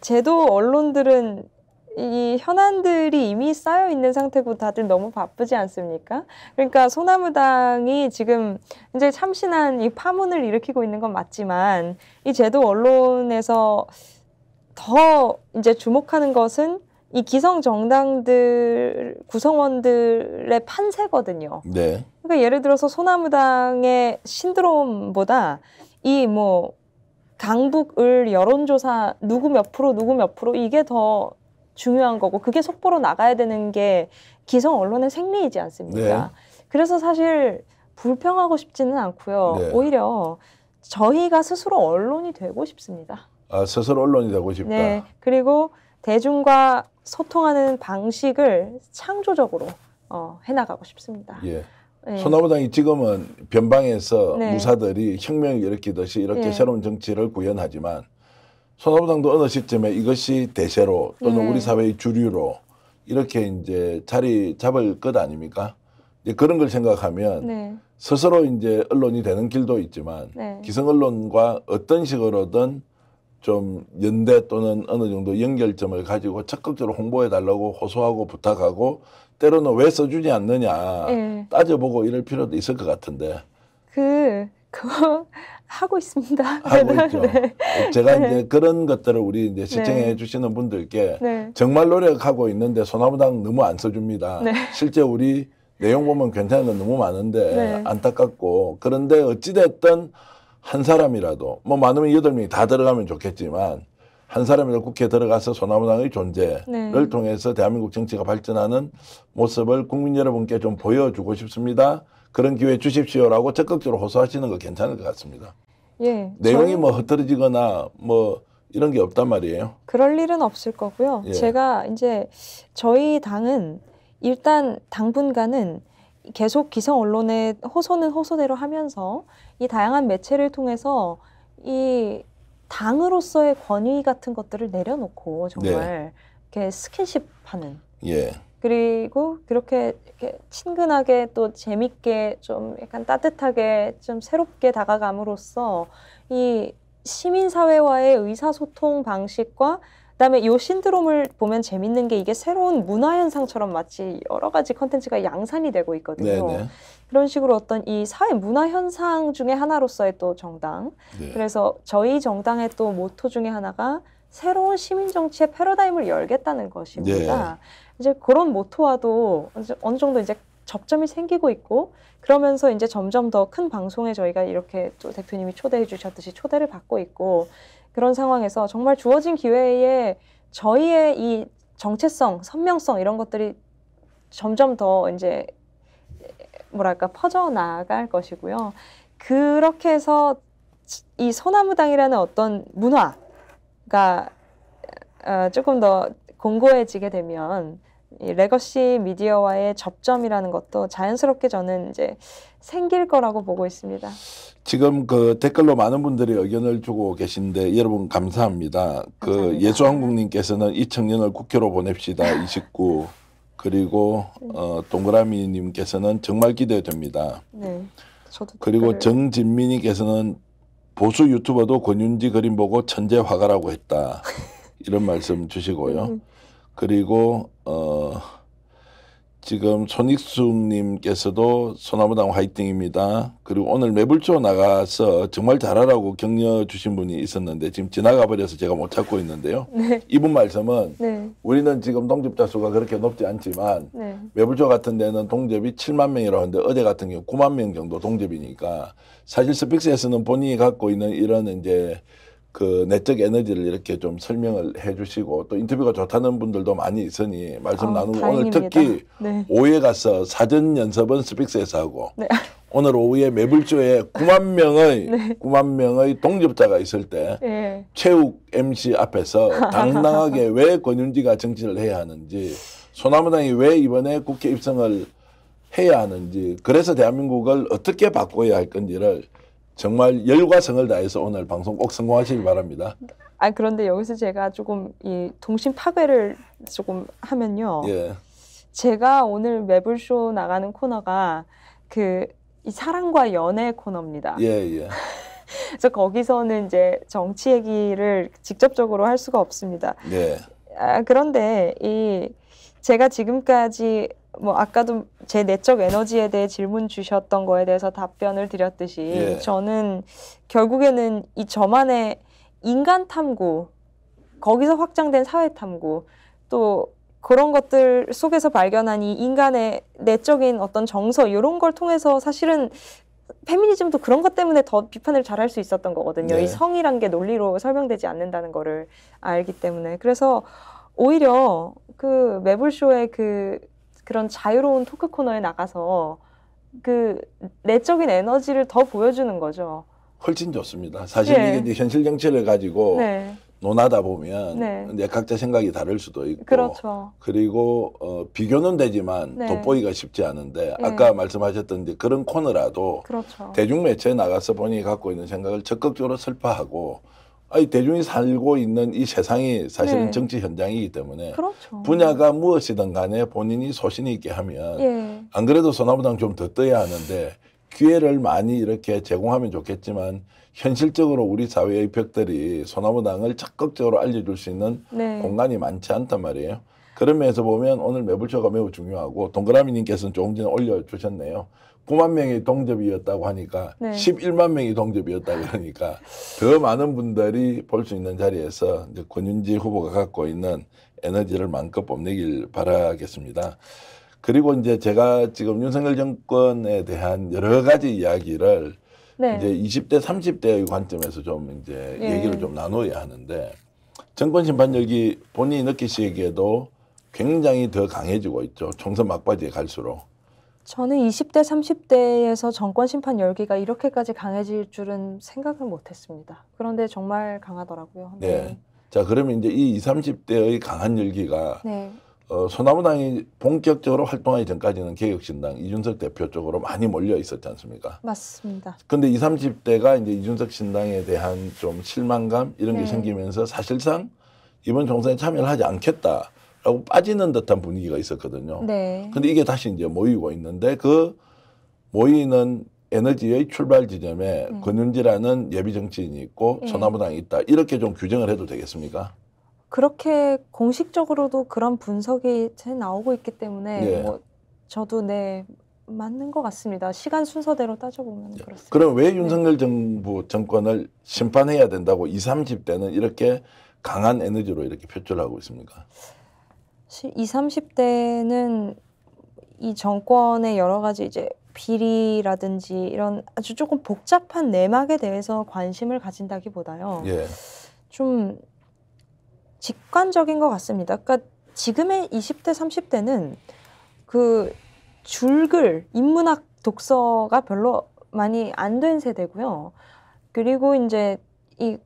제도 언론들은 이 현안들이 이미 쌓여 있는 상태고 다들 너무 바쁘지 않습니까? 그러니까 소나무당이 지금 이제 참신한 이 파문을 일으키고 있는 건 맞지만 이 제도 언론에서 더 이제 주목하는 것은 이 기성 정당들 구성원들의 판세거든요. 네. 그러니까 예를 들어서 소나무당의 신드롬보다 이 뭐 강북을 여론조사 누구 몇 프로 누구 몇 프로 이게 더 중요한 거고 그게 속보로 나가야 되는 게 기성 언론의 생리이지 않습니까? 네. 그래서 사실 불평하고 싶지는 않고요. 네. 오히려 저희가 스스로 언론이 되고 싶습니다. 아, 스스로 언론이 되고 싶다. 네. 그리고 대중과 소통하는 방식을 창조적으로 어, 해나가고 싶습니다. 예. 네. 소나무당이 지금은 변방에서 네. 무사들이 혁명을 일으키듯이 이렇게 네. 새로운 정치를 구현하지만 소나무당도 어느 시점에 이것이 대세로 또는 네. 우리 사회의 주류로 이렇게 이제 자리 잡을 것 아닙니까? 이제 그런 걸 생각하면 네. 스스로 이제 언론이 되는 길도 있지만 기성 언론과 어떤 식으로든 좀 연대 또는 어느 정도 연결점을 가지고 적극적으로 홍보해 달라고 호소하고 부탁하고 때로는 왜 써주지 않느냐 네. 따져보고 이럴 필요도 있을 것 같은데 그 그거 하고 있습니다. 하고 있죠. 네. 제가 네. 이제 그런 것들을 우리 이제 네. 시청해 네. 주시는 분들께 네. 정말 노력하고 있는데 소나무당 너무 안 써줍니다. 네. 실제 우리 내용 보면 괜찮은 건 너무 많은데 안타깝고 그런데 어찌됐든 한 사람이라도 뭐 많으면 여덟 명이 다 들어가면 좋겠지만 한 사람이라도 국회에 들어가서 소나무당의 존재를 네. 통해서 대한민국 정치가 발전하는 모습을 국민 여러분께 좀 보여주고 싶습니다. 그런 기회 주십시오라고 적극적으로 호소하시는 거 괜찮을 것 같습니다. 예. 내용이 저희... 뭐 흐트러지거나 뭐 이런 게 없단 말이에요. 그럴 일은 없을 거고요. 예. 제가 이제 저희 당은 일단 당분간은 계속 기성 언론의 호소는 호소대로 하면서 이 다양한 매체를 통해서 이 당으로서의 권위 같은 것들을 내려놓고 정말 네. 이렇게 스킨십하는 예. 그리고 그렇게 이렇게 친근하게 또 재밌게 좀 약간 따뜻하게 좀 새롭게 다가감으로써 이 시민 사회와의 의사소통 방식과 그다음에 요 신드롬을 보면 재밌는 게 이게 새로운 문화 현상처럼 마치 여러 가지 컨텐츠가 양산이 되고 있거든요. 네네. 네. 이런 식으로 어떤 이 사회 문화 현상 중에 하나로서의 또 정당. 네. 그래서 저희 정당의 또 모토 중에 하나가 새로운 시민 정치의 패러다임을 열겠다는 것입니다. 네. 이제 그런 모토와도 어느 정도 이제 접점이 생기고 있고 그러면서 이제 점점 더 큰 방송에 저희가 이렇게 또 대표님이 초대해 주셨듯이 초대를 받고 있고 그런 상황에서 정말 주어진 기회에 저희의 이 정체성, 선명성 이런 것들이 점점 더 이제 뭐랄까 퍼져 나갈 것이고요. 그렇게 해서 이 소나무당이라는 어떤 문화가 어, 조금 더 공고해지게 되면 이 레거시 미디어와의 접점이라는 것도 자연스럽게 저는 이제 생길 거라고 보고 있습니다. 지금 그 댓글로 많은 분들이 의견을 주고 계신데 여러분 감사합니다. 그 감사합니다. 그 예수한국님께서는 이 청년을 국회로 보냅시다 29. 그리고 네. 어, 동그라미님께서는 정말 기대됩니다. 네. 저도 그리고 댓글을... 정진민님께서는 보수 유튜버도 권윤지 그림 보고 천재 화가라고 했다. 이런 말씀 주시고요. 음. 그리고 어 지금 손익숙님께서도 소나무당 화이팅입니다. 그리고 오늘 매불초 나가서 정말 잘하라고 격려 주신 분이 있었는데 지금 지나가 버려서 제가 못 찾고 있는데요. 네. 이분 말씀은 네. 우리는 지금 동접자 수가 그렇게 높지 않지만 네. 매불초 같은 데는 동접이 7만 명이라고 하는데 어제 같은 경우 9만 명 정도 동접이니까 사실 스픽스에서는 본인이 갖고 있는 이런 이제 그 내적 에너지를 이렇게 좀 설명을 해주시고 또 인터뷰가 좋다는 분들도 많이 있으니 말씀 아, 나누고 오늘 특히 네. 오후에 가서 사전 연습은 스픽스에서 하고 네. 오늘 오후에 매불쇼에 9만 명의 네. 9만 명의 동접자가 있을 때 네. 최욱 MC 앞에서 당당하게 왜 권윤지가 정치를 해야 하는지 소나무당이 왜 이번에 국회 입성을 해야 하는지 그래서 대한민국을 어떻게 바꿔야 할 건지를 정말 열과 성을 다해서 오늘 방송 꼭 성공하시길 바랍니다. 아 그런데 여기서 제가 조금 이 동심 파괴를 조금 하면요. 예. 제가 오늘 매불쇼 나가는 코너가 그 이 사랑과 연애 코너입니다. 예 예. 그래서 거기서는 이제 정치 얘기를 직접적으로 할 수가 없습니다. 예. 아, 그런데 이 제가 지금까지 뭐 아까도 제 내적 에너지에 대해 질문 주셨던 거에 대해서 답변을 드렸듯이 예. 저는 결국에는 이 저만의 인간 탐구 거기서 확장된 사회 탐구 또 그런 것들 속에서 발견한 이 인간의 내적인 어떤 정서 이런 걸 통해서 사실은 페미니즘도 그런 것 때문에 더 비판을 잘 할 수 있었던 거거든요. 네. 이 성이란 게 논리로 설명되지 않는다는 거를 알기 때문에 그래서 오히려 그 매블쇼의 그 그런 자유로운 토크 코너에 나가서 그 내적인 에너지를 더 보여주는 거죠. 훨씬 좋습니다. 사실 네. 이게 현실 정치를 가지고 네. 논하다 보면 네. 이제 각자 생각이 다를 수도 있고 그렇죠. 그리고 어, 비교는 되지만 네. 돋보기가 쉽지 않은데 네. 아까 말씀하셨던 이제 그런 코너라도 그렇죠. 대중매체에 나가서 본인이 갖고 있는 생각을 적극적으로 설파하고 아니 대중이 살고 있는 이 세상이 사실은 네. 정치 현장이기 때문에 그렇죠. 분야가 무엇이든 간에 본인이 소신 있게 하면 예. 안 그래도 소나무당 좀 더 떠야 하는데 기회를 많이 이렇게 제공하면 좋겠지만 현실적으로 우리 사회의 벽들이 소나무당을 적극적으로 알려줄 수 있는 네. 공간이 많지 않단 말이에요. 그런 면에서 보면 오늘 매불쇼가 매우 중요하고 동그라미님께서는 조금 전에 올려주셨네요. 9만 명이 동접이었다고 하니까 네. 11만 명이 동접이었다고 하니까 더 많은 분들이 볼 수 있는 자리에서 이제 권윤지 후보가 갖고 있는 에너지를 만음껏 뽐내길 바라겠습니다. 그리고 이제 제가 지금 윤석열 정권에 대한 여러 가지 이야기를 네. 이제 20대, 30대의 관점에서 좀 이제 예. 얘기를 좀 나눠야 하는데 정권 심판력이 본인이 느끼시기에도 굉장히 더 강해지고 있죠. 총선 막바지에 갈수록. 저는 20대, 30대에서 정권 심판 열기가 이렇게까지 강해질 줄은 생각을 못 했습니다. 그런데 정말 강하더라고요. 네. 네. 자, 그러면 이제 이 20, 30대의 강한 열기가 네. 어, 소나무당이 본격적으로 활동하기 전까지는 개혁신당 이준석 대표 쪽으로 많이 몰려 있었지 않습니까? 맞습니다. 근데 20, 30대가 이제 이준석 신당에 대한 좀 실망감 이런 게 네. 생기면서 사실상 이번 총선에 참여를 하지 않겠다. 라고 빠지는 듯한 분위기가 있었거든요. 네. 근데 이게 다시 이제 모이고 있는데 그 모이는 에너지의 출발 지점에 음. 권윤지라는 예비 정치인이 있고 예. 소나무당이 있다. 이렇게 좀 규정을 해도 되겠습니까? 그렇게 공식적으로도 그런 분석이 나오고 있기 때문에 예. 뭐 저도 네 맞는 것 같습니다. 시간 순서대로 따져보면 예. 그렇습니다. 그럼 왜 네. 윤석열 네. 정부 정권을 심판해야 된다고 20, 30대는 이렇게 강한 에너지로 이렇게 표출하고 있습니까? 20, 30대는 이 정권의 여러 가지 이제 비리라든지 이런 아주 조금 복잡한 내막에 대해서 관심을 가진다기보다요. 예. 좀 직관적인 것 같습니다. 그러니까 지금의 20대, 30대는 그 줄글, 인문학 독서가 별로 많이 안 된 세대고요. 그리고 이제 이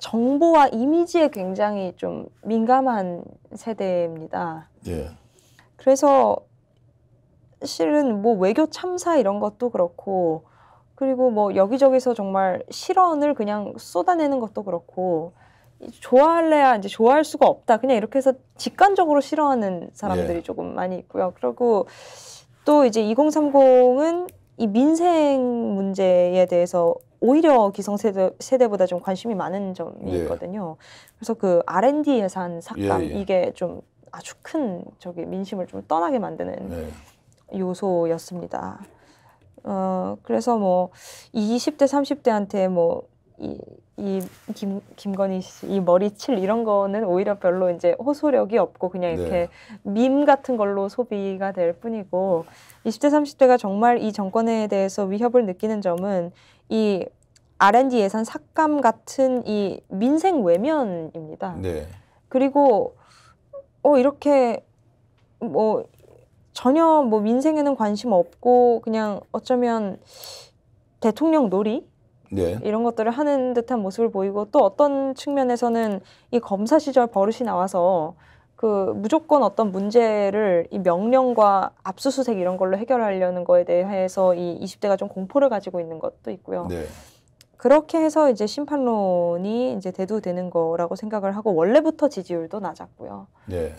정보와 이미지에 굉장히 좀 민감한 세대입니다. 예. 그래서 실은 뭐 외교 참사 이런 것도 그렇고 그리고 뭐 여기저기서 정말 실언을 그냥 쏟아내는 것도 그렇고 좋아할래야 이제 좋아할 수가 없다 그냥 이렇게 해서 직관적으로 싫어하는 사람들이 예. 조금 많이 있고요. 그리고 또 이제 2030은 이 민생 문제에 대해서 오히려 기성세대 세대보다 좀 관심이 많은 점이 예. 있거든요. 그래서 그 R&D 예산 삭감 예, 예. 이게 좀 아주 큰 저기 민심을 좀 떠나게 만드는 네. 요소였습니다. 어 그래서 뭐 20대 30대한테 뭐 이 이 김 김건희 씨이 머리칠 이런 거는 오히려 별로 이제 호소력이 없고 그냥 이렇게 네. 밈 같은 걸로 소비가 될 뿐이고 20대 30대가 정말 이 정권에 대해서 위협을 느끼는 점은 이 R&D 예산 삭감 같은 이 민생 외면입니다. 네. 그리고 어 이렇게 뭐 전혀 뭐 민생에는 관심 없고 그냥 어쩌면 대통령 놀이 네. 이런 것들을 하는 듯한 모습을 보이고 또 어떤 측면에서는 이 검사 시절 버릇이 나와서 그 무조건 어떤 문제를 이 명령과 압수수색 이런 걸로 해결하려는 거에 대해서 이 20대가 좀 공포를 가지고 있는 것도 있고요. 네. 그렇게 해서 이제 심판론이 이제 대두되는 거라고 생각을 하고 원래부터 지지율도 낮았고요. 네.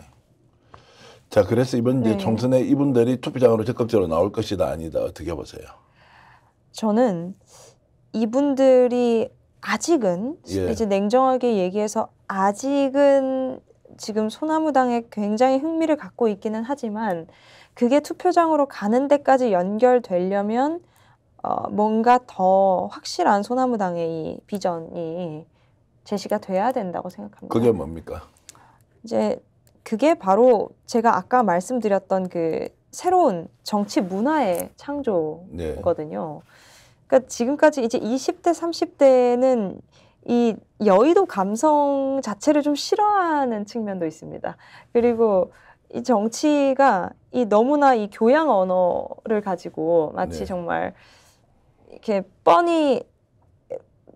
자, 그래서 이번 네. 이제 총선에 이분들이 투표장으로 적극적으로 나올 것이다 아니다 어떻게 보세요? 저는 이분들이 아직은 예. 이제 냉정하게 얘기해서 아직은 지금 소나무당에 굉장히 흥미를 갖고 있기는 하지만 그게 투표장으로 가는 데까지 연결되려면 어, 뭔가 더 확실한 소나무당의 이 비전이 제시가 돼야 된다고 생각합니다. 그게 뭡니까? 이제 그게 바로 제가 아까 말씀드렸던 그 새로운 정치 문화의 창조거든요. 네. 그러니까 지금까지 이제 20대, 30대는 이 여의도 감성 자체를 좀 싫어하는 측면도 있습니다. 그리고 이 정치가 이 너무나 이 교양 언어를 가지고 마치 네. 정말 이렇게 뻔히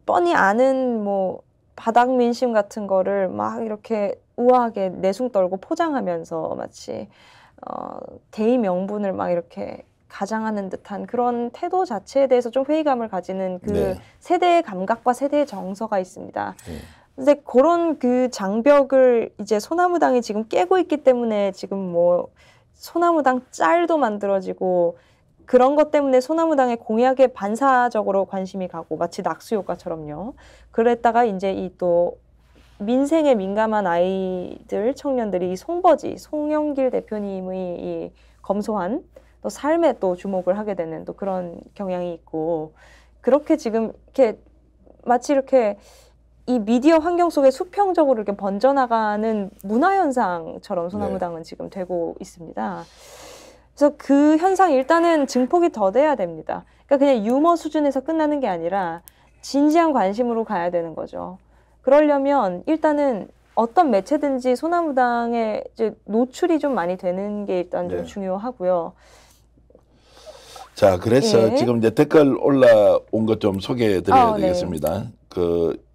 뻔히 아는 뭐 바닥 민심 같은 거를 막 이렇게 우아하게 내숭 떨고 포장하면서 마치 어, 대의 명분을 막 이렇게 가장하는 듯한 그런 태도 자체에 대해서 좀 회의감을 가지는 그 네. 세대의 감각과 세대의 정서가 있습니다. 네. 근데 그런 그 장벽을 이제 소나무당이 지금 깨고 있기 때문에 지금 뭐 소나무당 짤도 만들어지고 그런 것 때문에 소나무당의 공약에 반사적으로 관심이 가고 마치 낙수 효과처럼요. 그랬다가 이제 이 또 민생에 민감한 아이들 청년들이 이 송버지 송영길 대표님의 이 검소한 또 삶에 또 주목을 하게 되는 또 그런 경향이 있고 그렇게 지금 이렇게 마치 이렇게 이 미디어 환경 속에 수평적으로 이렇게 번져나가는 문화 현상처럼 소나무당은 네. 지금 되고 있습니다. 그래서 그 현상 일단은 증폭이 더 돼야 됩니다. 그러니까 그냥 유머 수준에서 끝나는 게 아니라 진지한 관심으로 가야 되는 거죠. 그러려면 일단은 어떤 매체든지 소나무당에 이제 노출이 좀 많이 되는 게 일단 네. 좀 중요하고요. 자, 그래서 예. 지금 이제 댓글 올라온 것 좀 소개해 드려야 아, 어, 네. 되겠습니다. 그 네. 그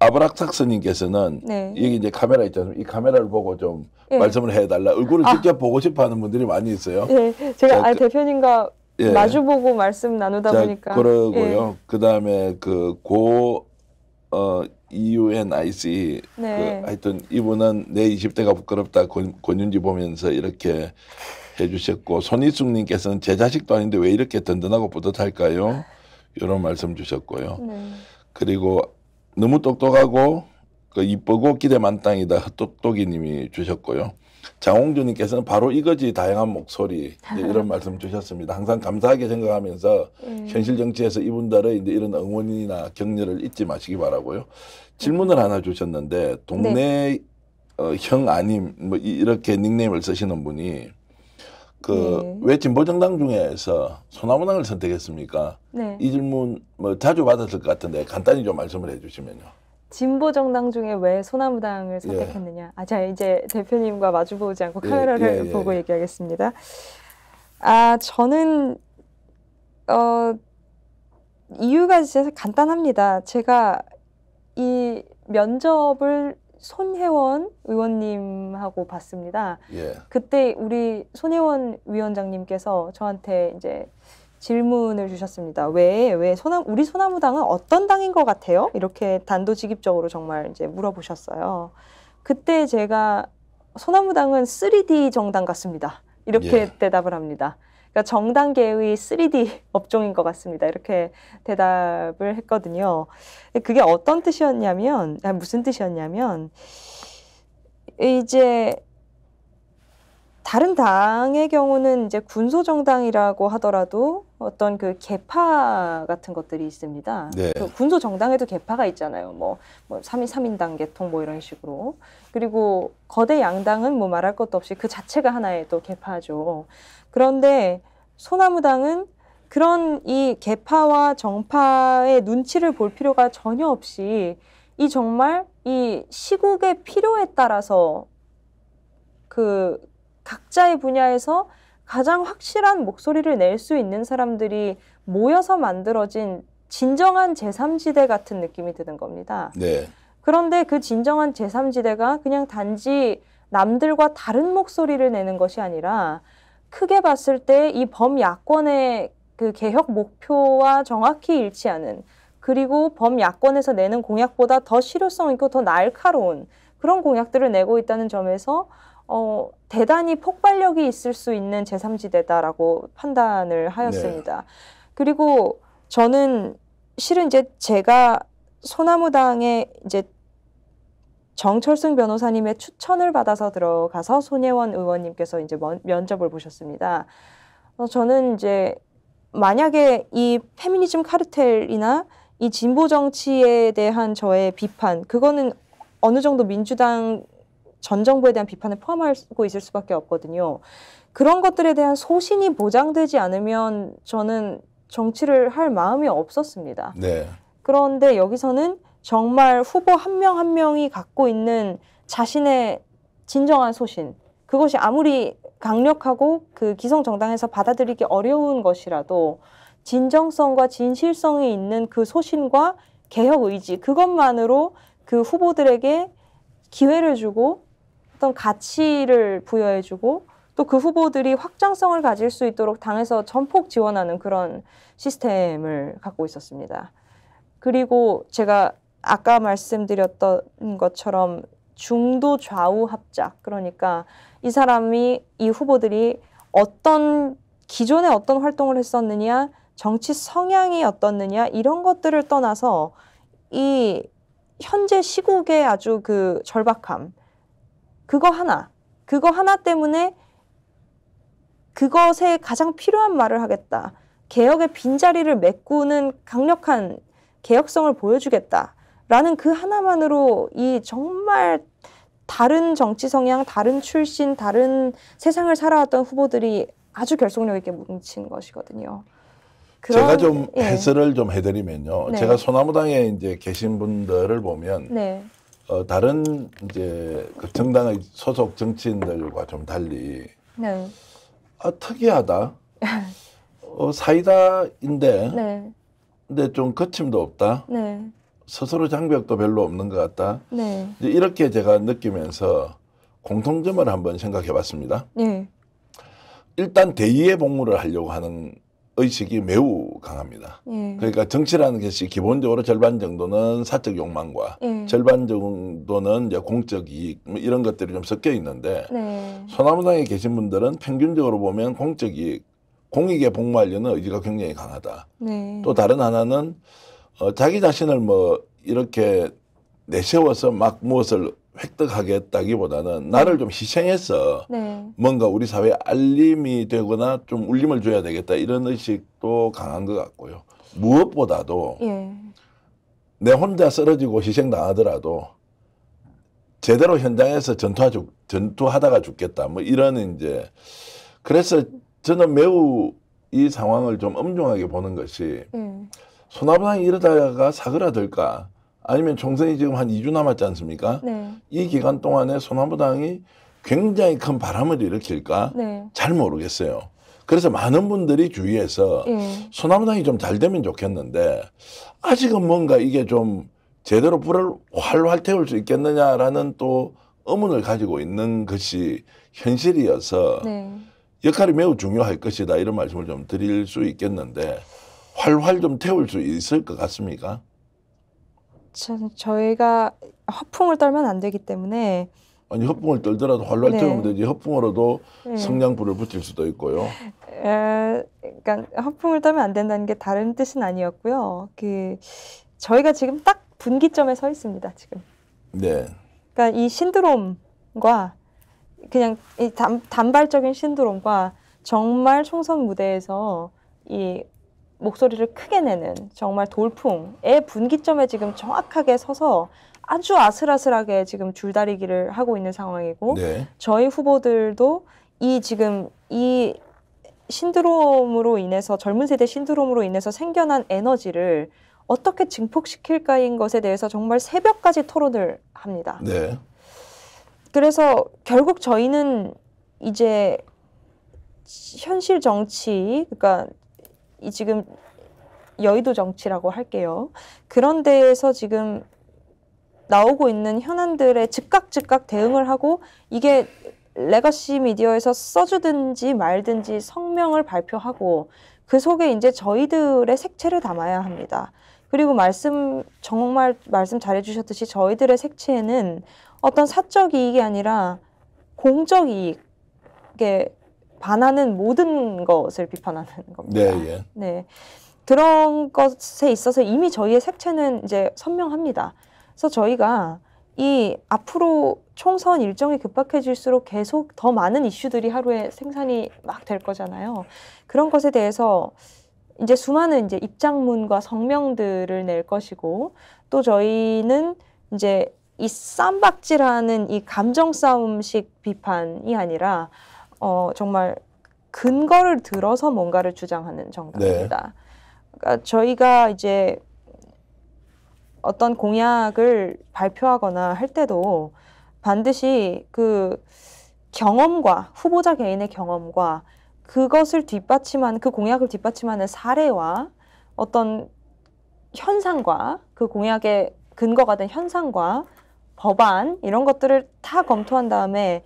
아브락탁스님께서는 네. 여기 이제 카메라 있잖아요. 이 카메라를 보고 좀 예. 말씀을 해달라. 얼굴을 아. 직접 보고 싶어하는 분들이 많이 있어요. 네, 예. 제가 자, 아, 대표님과 예. 마주보고 말씀 나누다 자, 보니까 그러고요. 예. 그다음에 그 고 어, EUNIC 네. 그 하여튼 이분은 내 20대가 부끄럽다 권, 권윤지 보면서 이렇게 해주셨고 손희숙님께서는 제 자식도 아닌데 왜 이렇게 든든하고 뿌듯할까요? 이런 말씀 주셨고요. 네. 그리고 너무 똑똑하고 그 이쁘고 기대 만땅이다 헛똑똑이님이 주셨고요. 장홍주님께서는 바로 이거지 다양한 목소리 이런 말씀 주셨습니다. 항상 감사하게 생각하면서 음. 현실 정치에서 이분들의 이런 응원이나 격려를 잊지 마시기 바라고요. 질문을 하나 주셨는데 동네 네. 어, 형 아님 뭐 이렇게 닉네임을 쓰시는 분이 그왜 네. 진보정당 중에서 소나무당을 선택했습니까? 네. 이 질문 뭐 자주 받았을 것 같은데 간단히 좀 말씀을 해주시면요. 진보 정당 중에 왜 소나무당을 예. 선택했느냐? 예. 아, 제가 이제 대표님과 마주보지 않고 예, 카메라를 예, 예, 보고 예. 얘기하겠습니다. 아, 저는 어 이유가 진짜 간단합니다. 제가 이 면접을 손혜원 의원님하고 봤습니다. 예. 그때 우리 손혜원 위원장님께서 저한테 이제 질문을 주셨습니다. 왜, 왜 소나, 우리 소나무당은 어떤 당인 것 같아요? 이렇게 단도직입적으로 정말 이제 물어보셨어요. 그때 제가 소나무당은 3D 정당 같습니다. 이렇게 예. 대답을 합니다. 그러니까 정단계의 3D 업종인 것 같습니다. 이렇게 대답을 했거든요. 그게 어떤 뜻이었냐면, 아, 무슨 뜻이었냐면, 이제 다른 당의 경우는 이제 군소 정당이라고 하더라도 어떤 그 개파 같은 것들이 있습니다. 네. 그 군소 정당에도 개파가 있잖아요. 뭐, 뭐 3인 3인당 개통 뭐 이런 식으로. 그리고 거대 양당은 뭐 말할 것도 없이 그 자체가 하나의 또 개파죠. 그런데 소나무당은 그런 이 개파와 정파의 눈치를 볼 필요가 전혀 없이 이 정말 이 시국의 필요에 따라서 그 각자의 분야에서 가장 확실한 목소리를 낼 수 있는 사람들이 모여서 만들어진 진정한 제3지대 같은 느낌이 드는 겁니다. 네. 그런데 그 진정한 제3지대가 그냥 단지 남들과 다른 목소리를 내는 것이 아니라 크게 봤을 때 이 범야권의 그 개혁 목표와 정확히 일치하는 그리고 범야권에서 내는 공약보다 더 실효성 있고 더 날카로운 그런 공약들을 내고 있다는 점에서 어, 대단히 폭발력이 있을 수 있는 제3지대다라고 판단을 하였습니다. 네. 그리고 저는 실은 이제 제가 소나무당에 이제 정철승 변호사님의 추천을 받아서 들어가서 손혜원 의원님께서 이제 면접을 보셨습니다. 어, 저는 이제 만약에 이 페미니즘 카르텔이나 이 진보 정치에 대한 저의 비판, 그거는 어느 정도 민주당 전 정부에 대한 비판을 포함하고 있을 수밖에 없거든요. 그런 것들에 대한 소신이 보장되지 않으면 저는 정치를 할 마음이 없었습니다. 네. 그런데 여기서는 정말 후보 한 명한 한 명이 갖고 있는 자신의 진정한 소신, 그것이 아무리 강력하고 그 기성 정당에서 받아들이기 어려운 것이라도 진정성과 진실성이 있는 그 소신과 개혁 의지 그것만으로 그 후보들에게 기회를 주고 어떤 가치를 부여해주고 또 그 후보들이 확장성을 가질 수 있도록 당에서 전폭 지원하는 그런 시스템을 갖고 있었습니다. 그리고 제가 아까 말씀드렸던 것처럼 중도 좌우 합작 그러니까 이 사람이 이 후보들이 어떤 기존에 어떤 활동을 했었느냐 정치 성향이 어떻느냐 이런 것들을 떠나서 이 현재 시국에 아주 그 절박함 그거 하나, 그거 하나 때문에 그것에 가장 필요한 말을 하겠다. 개혁의 빈자리를 메꾸는 강력한 개혁성을 보여주겠다. 라는 그 하나만으로 이 정말 다른 정치 성향, 다른 출신, 다른 세상을 살아왔던 후보들이 아주 결속력 있게 뭉친 것이거든요. 그런, 제가 좀 예. 해설을 좀 해드리면요. 네. 제가 소나무당에 이제 계신 분들을 보면 네. 어, 다른 이제 그 정당의 소속 정치인들과 좀 달리 네. 아, 특이하다. 어, 사이다인데 네. 근데 좀 거침도 없다. 네. 스스로 장벽도 별로 없는 것 같다. 네. 이렇게 제가 느끼면서 공통점을 한번 생각해 봤습니다. 네. 일단 대의의 복무를 하려고 하는 의식이 매우 강합니다. 예. 그러니까 정치라는 것이 기본적으로 절반 정도는 사적 욕망과 예. 절반 정도는 이제 공적 이익 뭐 이런 것들이 좀 섞여 있는데 네. 소나무당에 계신 분들은 평균적으로 보면 공적 이익, 공익에 복무하려는 의지가 굉장히 강하다. 네. 또 다른 하나는 어, 자기 자신을 뭐 이렇게 내세워서 막 무엇을 획득하겠다기보다는 나를 네. 좀 희생해서 네. 뭔가 우리 사회 에 알림이 되거나 좀 울림을 줘야 되겠다 이런 의식도 강한 것 같고요. 무엇보다도 예. 내 혼자 쓰러지고 희생당하더라도 제대로 현장에서 전투하, 전투하다가 죽겠다 뭐 이런 이제 그래서 저는 매우 이 상황을 좀 엄중하게 보는 것이 예. 소나무상이 이러다가 사그라들까 아니면 총선이 지금 한 2주 남았지 않습니까? 네. 이 기간 동안에 소나무당이 굉장히 큰 바람을 일으킬까? 네. 잘 모르겠어요. 그래서 많은 분들이 주의해서 예. 소나무당이 좀 잘 되면 좋겠는데 아직은 뭔가 이게 좀 제대로 불을 활활 태울 수 있겠느냐라는 또 의문을 가지고 있는 것이 현실이어서 네. 역할이 매우 중요할 것이다 이런 말씀을 좀 드릴 수 있겠는데 활활 좀 태울 수 있을 것 같습니까? 저, 그렇죠. 저희가 허풍을 떨면 안 되기 때문에 아니 허풍을 떨더라도 활활 할때면 네. 되지 허풍으로도 네. 성냥불을 붙일 수도 있고요. 에, 그러니까 허풍을 떨면 안 된다는 게 다른 뜻은 아니었고요. 그 저희가 지금 딱 분기점에 서 있습니다. 지금. 네. 그러니까 이 신드롬과 그냥 이 단, 단발적인 신드롬과 정말 총선 무대에서 이 목소리를 크게 내는 정말 돌풍의 분기점에 지금 정확하게 서서 아주 아슬아슬하게 지금 줄다리기를 하고 있는 상황이고 네. 저희 후보들도 이 지금 이 신드롬으로 인해서 젊은 세대 신드롬으로 인해서 생겨난 에너지를 어떻게 증폭시킬까인 것에 대해서 정말 새벽까지 토론을 합니다. 네. 그래서 결국 저희는 이제 현실 정치, 그러니까 이 지금 여의도 정치라고 할게요. 그런 데에서 지금 나오고 있는 현안들의 즉각 즉각 대응을 하고 이게 레거시 미디어에서 써주든지 말든지 성명을 발표하고 그 속에 이제 저희들의 색채를 담아야 합니다. 그리고 말씀 정말 말씀 잘해주셨듯이 저희들의 색채는 어떤 사적 이익이 아니라 공적 이익에 반하는 모든 것을 비판하는 겁니다. 네, 예. 네. 그런 것에 있어서 이미 저희의 색채는 이제 선명합니다. 그래서 저희가 이 앞으로 총선 일정이 급박해질수록 계속 더 많은 이슈들이 하루에 생산이 막 될 거잖아요. 그런 것에 대해서 이제 수많은 이제 입장문과 성명들을 낼 것이고 또 저희는 이제 이 쌈박질하는 이 감정 싸움식 비판이 아니라 어, 정말 근거를 들어서 뭔가를 주장하는 정당입니다. 네. 그러니까 저희가 이제 어떤 공약을 발표하거나 할 때도 반드시 그 경험과 후보자 개인의 경험과 그것을 뒷받침한 그 공약을 뒷받침하는 사례와 어떤 현상과 그 공약의 근거가 된 현상과 법안 이런 것들을 다 검토한 다음에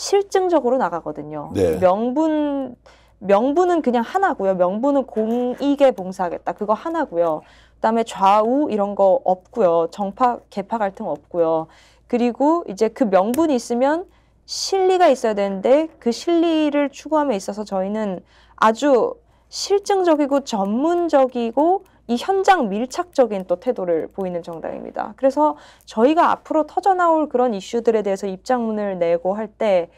실증적으로 나가거든요. 네. 명분 명분은 그냥 하나고요. 명분은 공익에 봉사하겠다. 그거 하나고요. 그다음에 좌우 이런 거 없고요. 정파 개파 갈등 없고요. 그리고 이제 그 명분이 있으면 실리가 있어야 되는데 그 실리를 추구함에 있어서 저희는 아주 실증적이고 전문적이고 이 현장 밀착적인 또 태도를 보이는 정당입니다. 그래서 저희가 앞으로 터져나올 그런 이슈들에 대해서 입장문을 내고 할 때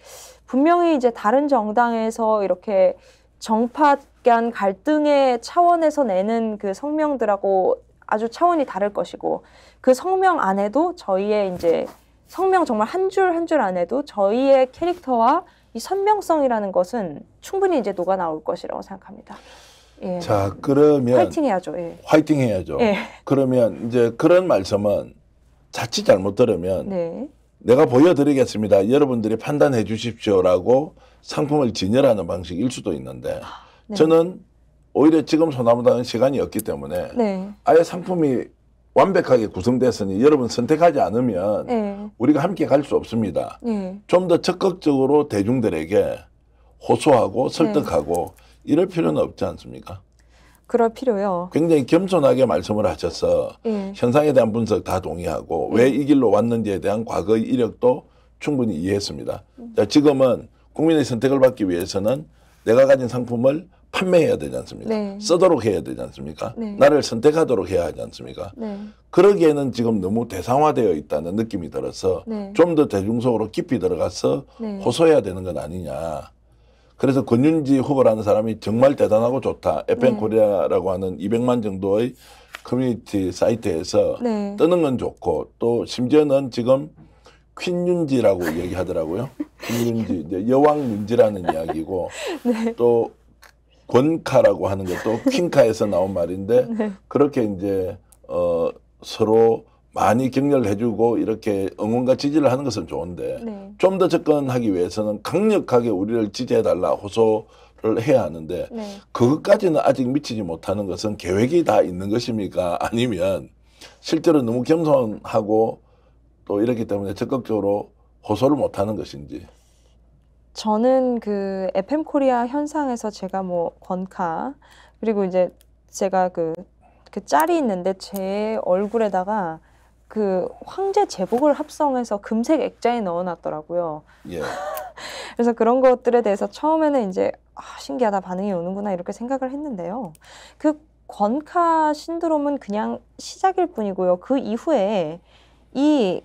분명히 이제 다른 정당에서 이렇게 정파 간 갈등의 차원에서 내는 그 성명들하고 아주 차원이 다를 것이고 그 성명 안에도 저희의 이제 성명 정말 한 줄 한 줄 안에도 저희의 캐릭터와 이 선명성이라는 것은 충분히 이제 녹아 나올 것이라고 생각합니다. 예. 자, 그러면 화이팅 해야죠. 예. 화이팅 해야죠. 예. 그러면 이제 그런 말씀은 자칫 잘못 들으면 네. 내가 보여드리겠습니다. 여러분들이 판단해 주십시오라고 상품을 진열하는 방식일 수도 있는데 아, 네. 저는 오히려 지금 소나무다는 시간이 없기 때문에 네. 아예 상품이 완벽하게 구성됐으니 여러분 선택하지 않으면 네. 우리가 함께 갈 수 없습니다. 예. 좀더 적극적으로 대중들에게 호소하고 설득하고 네. 이럴 필요는 없지 않습니까? 그럴 필요요. 굉장히 겸손하게 말씀을 하셔서 예. 현상에 대한 분석 다 동의하고 예. 왜이 길로 왔는지에 대한 과거의 이력도 충분히 이해했습니다. 자, 지금은 국민의 선택을 받기 위해서는 내가 가진 상품을 판매해야 되지 않습니까? 네. 쓰도록 해야 되지 않습니까? 네. 나를 선택하도록 해야 하지 않습니까? 네. 그러기에는 지금 너무 대상화되어 있다는 느낌이 들어서 네. 좀더 대중적으로 깊이 들어가서 네. 호소해야 되는 건 아니냐. 그래서 권윤지 후보라는 사람이 정말 대단하고 좋다. 에펜 네. 코리아라고 하는 200만 정도의 커뮤니티 사이트에서 네. 뜨는 건 좋고 또 심지어는 지금 퀸윤지라고 얘기하더라고요. 퀸윤지 이제 여왕 윤지라는 이야기고 네. 또 권카라고 하는 것도 퀸카에서 나온 말인데 네. 그렇게 이제 어 서로 많이 격려를 해주고 이렇게 응원과 지지를 하는 것은 좋은데 네. 좀더 접근하기 위해서는 강력하게 우리를 지지해달라 호소를 해야 하는데 네. 그것까지는 아직 미치지 못하는 것은 계획이 다 있는 것입니까? 아니면 실제로 너무 겸손하고 또 이렇기 때문에 적극적으로 호소를 못하는 것인지. 저는 그 FM 코리아 현상에서 제가 뭐 권카 그리고 이제 제가 그그 그 짤이 있는데 제 얼굴에다가 그 황제 제복을 합성해서 금색 액자에 넣어놨더라고요. 예. 그래서 그런 것들에 대해서 처음에는 이제 아, 신기하다 반응이 오는구나 이렇게 생각을 했는데요. 그 권카 신드롬은 그냥 시작일 뿐이고요. 그 이후에 이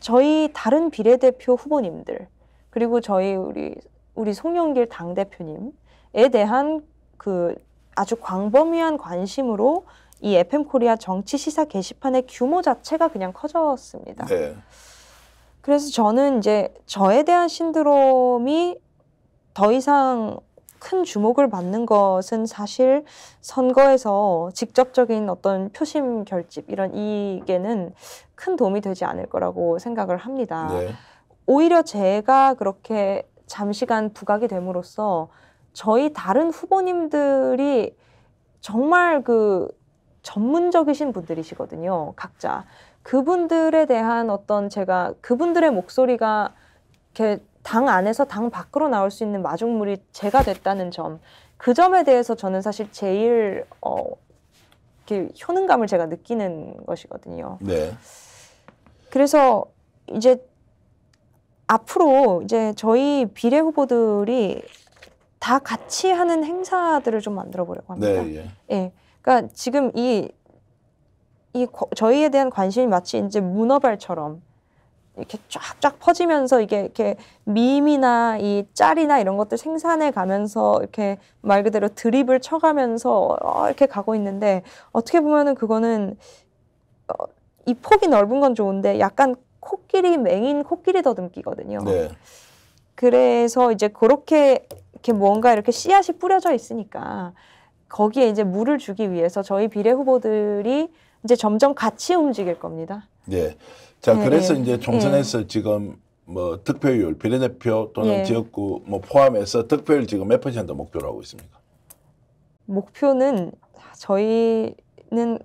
저희 다른 비례대표 후보님들 그리고 저희 우리 우리 송영길 당 대표님에 대한 그 아주 광범위한 관심으로 이 FM 코리아 정치 시사 게시판의 규모 자체가 그냥 커졌습니다. 네. 그래서 저는 이제 저에 대한 신드롬이 더 이상 큰 주목을 받는 것은 사실 선거에서 직접적인 어떤 표심 결집 이런 이익에는 큰 도움이 되지 않을 거라고 생각을 합니다. 네. 오히려 제가 그렇게 잠시간 부각이 됨으로써 저희 다른 후보님들이 정말 그 전문적이신 분들이시거든요. 각자. 그분들에 대한 어떤 제가 그분들의 목소리가 이렇게 당 안에서 당 밖으로 나올 수 있는 마중물이 제가 됐다는 점. 그 점에 대해서 저는 사실 제일 어 이렇게 효능감을 제가 느끼는 것이거든요. 네. 그래서 이제 앞으로 이제 저희 비례 후보들이 다 같이 하는 행사들을 좀 만들어 보려고 합니다. 네, 예. 예. 그러니까 지금 이, 이 저희에 대한 관심이 마치 이제 문어발처럼 이렇게 쫙쫙 퍼지면서 이게 이렇게 밈이나 이 짤이나 이런 것들 생산해 가면서 이렇게 말 그대로 드립을 쳐가면서 어, 이렇게 가고 있는데 어떻게 보면은 그거는 어, 이 폭이 넓은 건 좋은데 약간 코끼리 맹인 코끼리 더듬기거든요. 네. 그래서 이제 그렇게 이렇게 뭔가 이렇게 씨앗이 뿌려져 있으니까 거기에 이제 물을 주기 위해서 저희 비례 후보들이 이제 점점 같이 움직일 겁니다. 예. 자, 예, 그래서 네. 이제 총선에서 예. 지금 뭐 득표율, 비례대표 또는 예. 지역구 뭐 포함해서 득표율 지금 몇 퍼센트 목표로 하고 있습니까? 목표는 저희는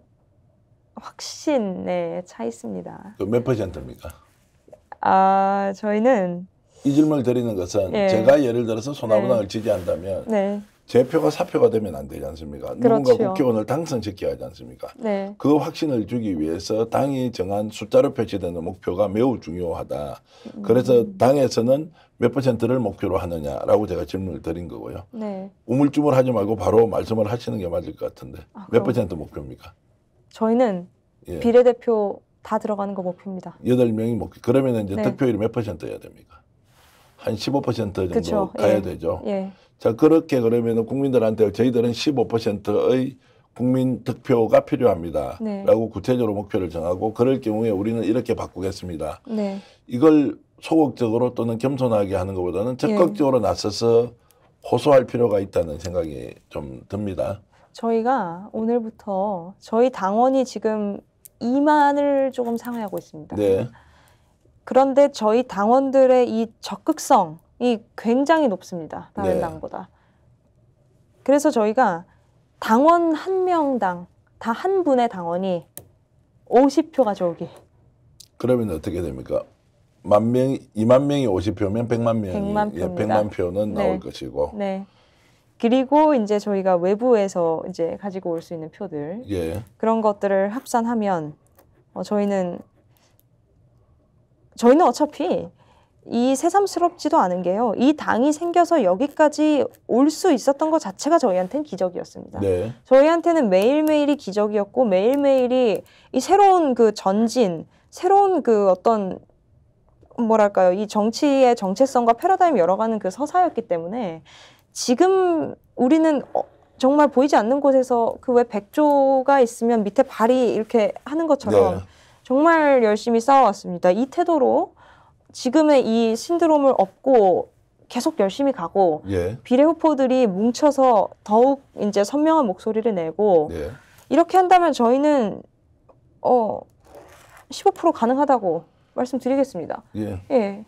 확신에 차 있습니다. 그 몇 퍼센트입니까? 아, 저희는 이 질문을 드리는 것은 예. 제가 예를 들어서 소나무당을 네. 지지한다면 네. 제 표가 사표가 되면 안 되지 않습니까? 그렇지 누군가 국회의원을 당선시켜야 하지 않습니까? 네. 그 확신을 주기 위해서 당이 정한 숫자로 표시되는 목표가 매우 중요하다. 음. 그래서 당에서는 몇 퍼센트를 목표로 하느냐라고 제가 질문을 드린 거고요. 네. 우물쭈물하지 말고 바로 말씀을 하시는 게 맞을 것 같은데 아, 몇 퍼센트 목표입니까? 저희는 예. 비례대표 다 들어가는 거 목표입니다. 여덟 명이 목표. 그러면 이제 네. 득표율이 몇 퍼센트 해야 됩니까? 한 15% 정도 그쵸, 가야 예. 되죠. 예. 자, 그렇게 그러면 국민들한테 저희들은 15%의 국민 득표가 필요합니다. 네. 라고 구체적으로 목표를 정하고 그럴 경우에 우리는 이렇게 바꾸겠습니다. 네. 이걸 소극적으로 또는 겸손하게 하는 것보다는 예. 적극적으로 나서서 호소할 필요가 있다는 생각이 좀 듭니다. 저희가 오늘부터 저희 당원이 지금 2만을 조금 상회하고 있습니다. 네. 그런데 저희 당원들의 이 적극성, 이 굉장히 높습니다. 다른 네. 당보다. 그래서 저희가 당원 한 명당 다 한 분의 당원이 50표 가져기 그러면 어떻게 됩니까? 만 명, 2만 명이 50표면 100만 명이 100만, 예, 100만 표는 네. 나올 것이고. 네. 그리고 이제 저희가 외부에서 이제 가지고 올 수 있는 표들 예. 그런 것들을 합산하면 어, 저희는 저희는 어차피 이 새삼스럽지도 않은 게요. 이 당이 생겨서 여기까지 올 수 있었던 것 자체가 저희한테는 기적이었습니다. 네. 저희한테는 매일매일이 기적이었고 매일매일이 이 새로운 그 전진, 새로운 그 어떤 뭐랄까요. 이 정치의 정체성과 패러다임 열어가는 그 서사였기 때문에 지금 우리는 어, 정말 보이지 않는 곳에서 그 왜 백조가 있으면 밑에 발이 이렇게 하는 것처럼 네. 정말 열심히 싸워왔습니다. 이 태도로 지금의 이 신드롬을 업고 계속 열심히 가고 예. 비례 후보들이 뭉쳐서 더욱 이제 선명한 목소리를 내고 예. 이렇게 한다면 저희는 어15% 가능하다고 말씀드리겠습니다. 예. 예.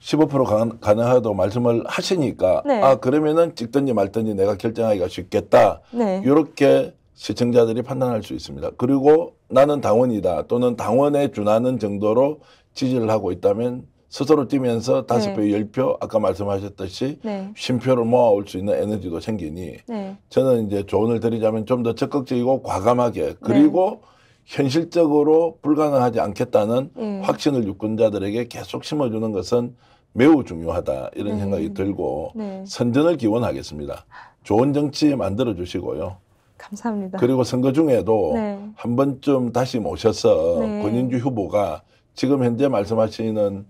15% 가능, 가능하다고 말씀을 하시니까 네. 아 그러면은 찍든지 말든지 내가 결정하기가 쉽겠다. 네. 이렇게 시청자들이 판단할 수 있습니다. 그리고 나는 당원이다 또는 당원에 준하는 정도로 지지를 하고 있다면 스스로 뛰면서 다섯 네. 표, 열 표, 아까 말씀하셨듯이 네. 쉼표를 모아올 수 있는 에너지도 생기니 네. 저는 이제 조언을 드리자면 좀 더 적극적이고 과감하게 그리고 현실적으로 불가능하지 않겠다는 음. 확신을 유권자들에게 계속 심어주는 것은 매우 중요하다 이런 네. 생각이 들고 네. 선전을 기원하겠습니다. 좋은 정치 만들어 주시고요. 감사합니다. 그리고 선거 중에도 네. 한 번쯤 다시 모셔서 권인주 후보가 지금 현재 말씀하시는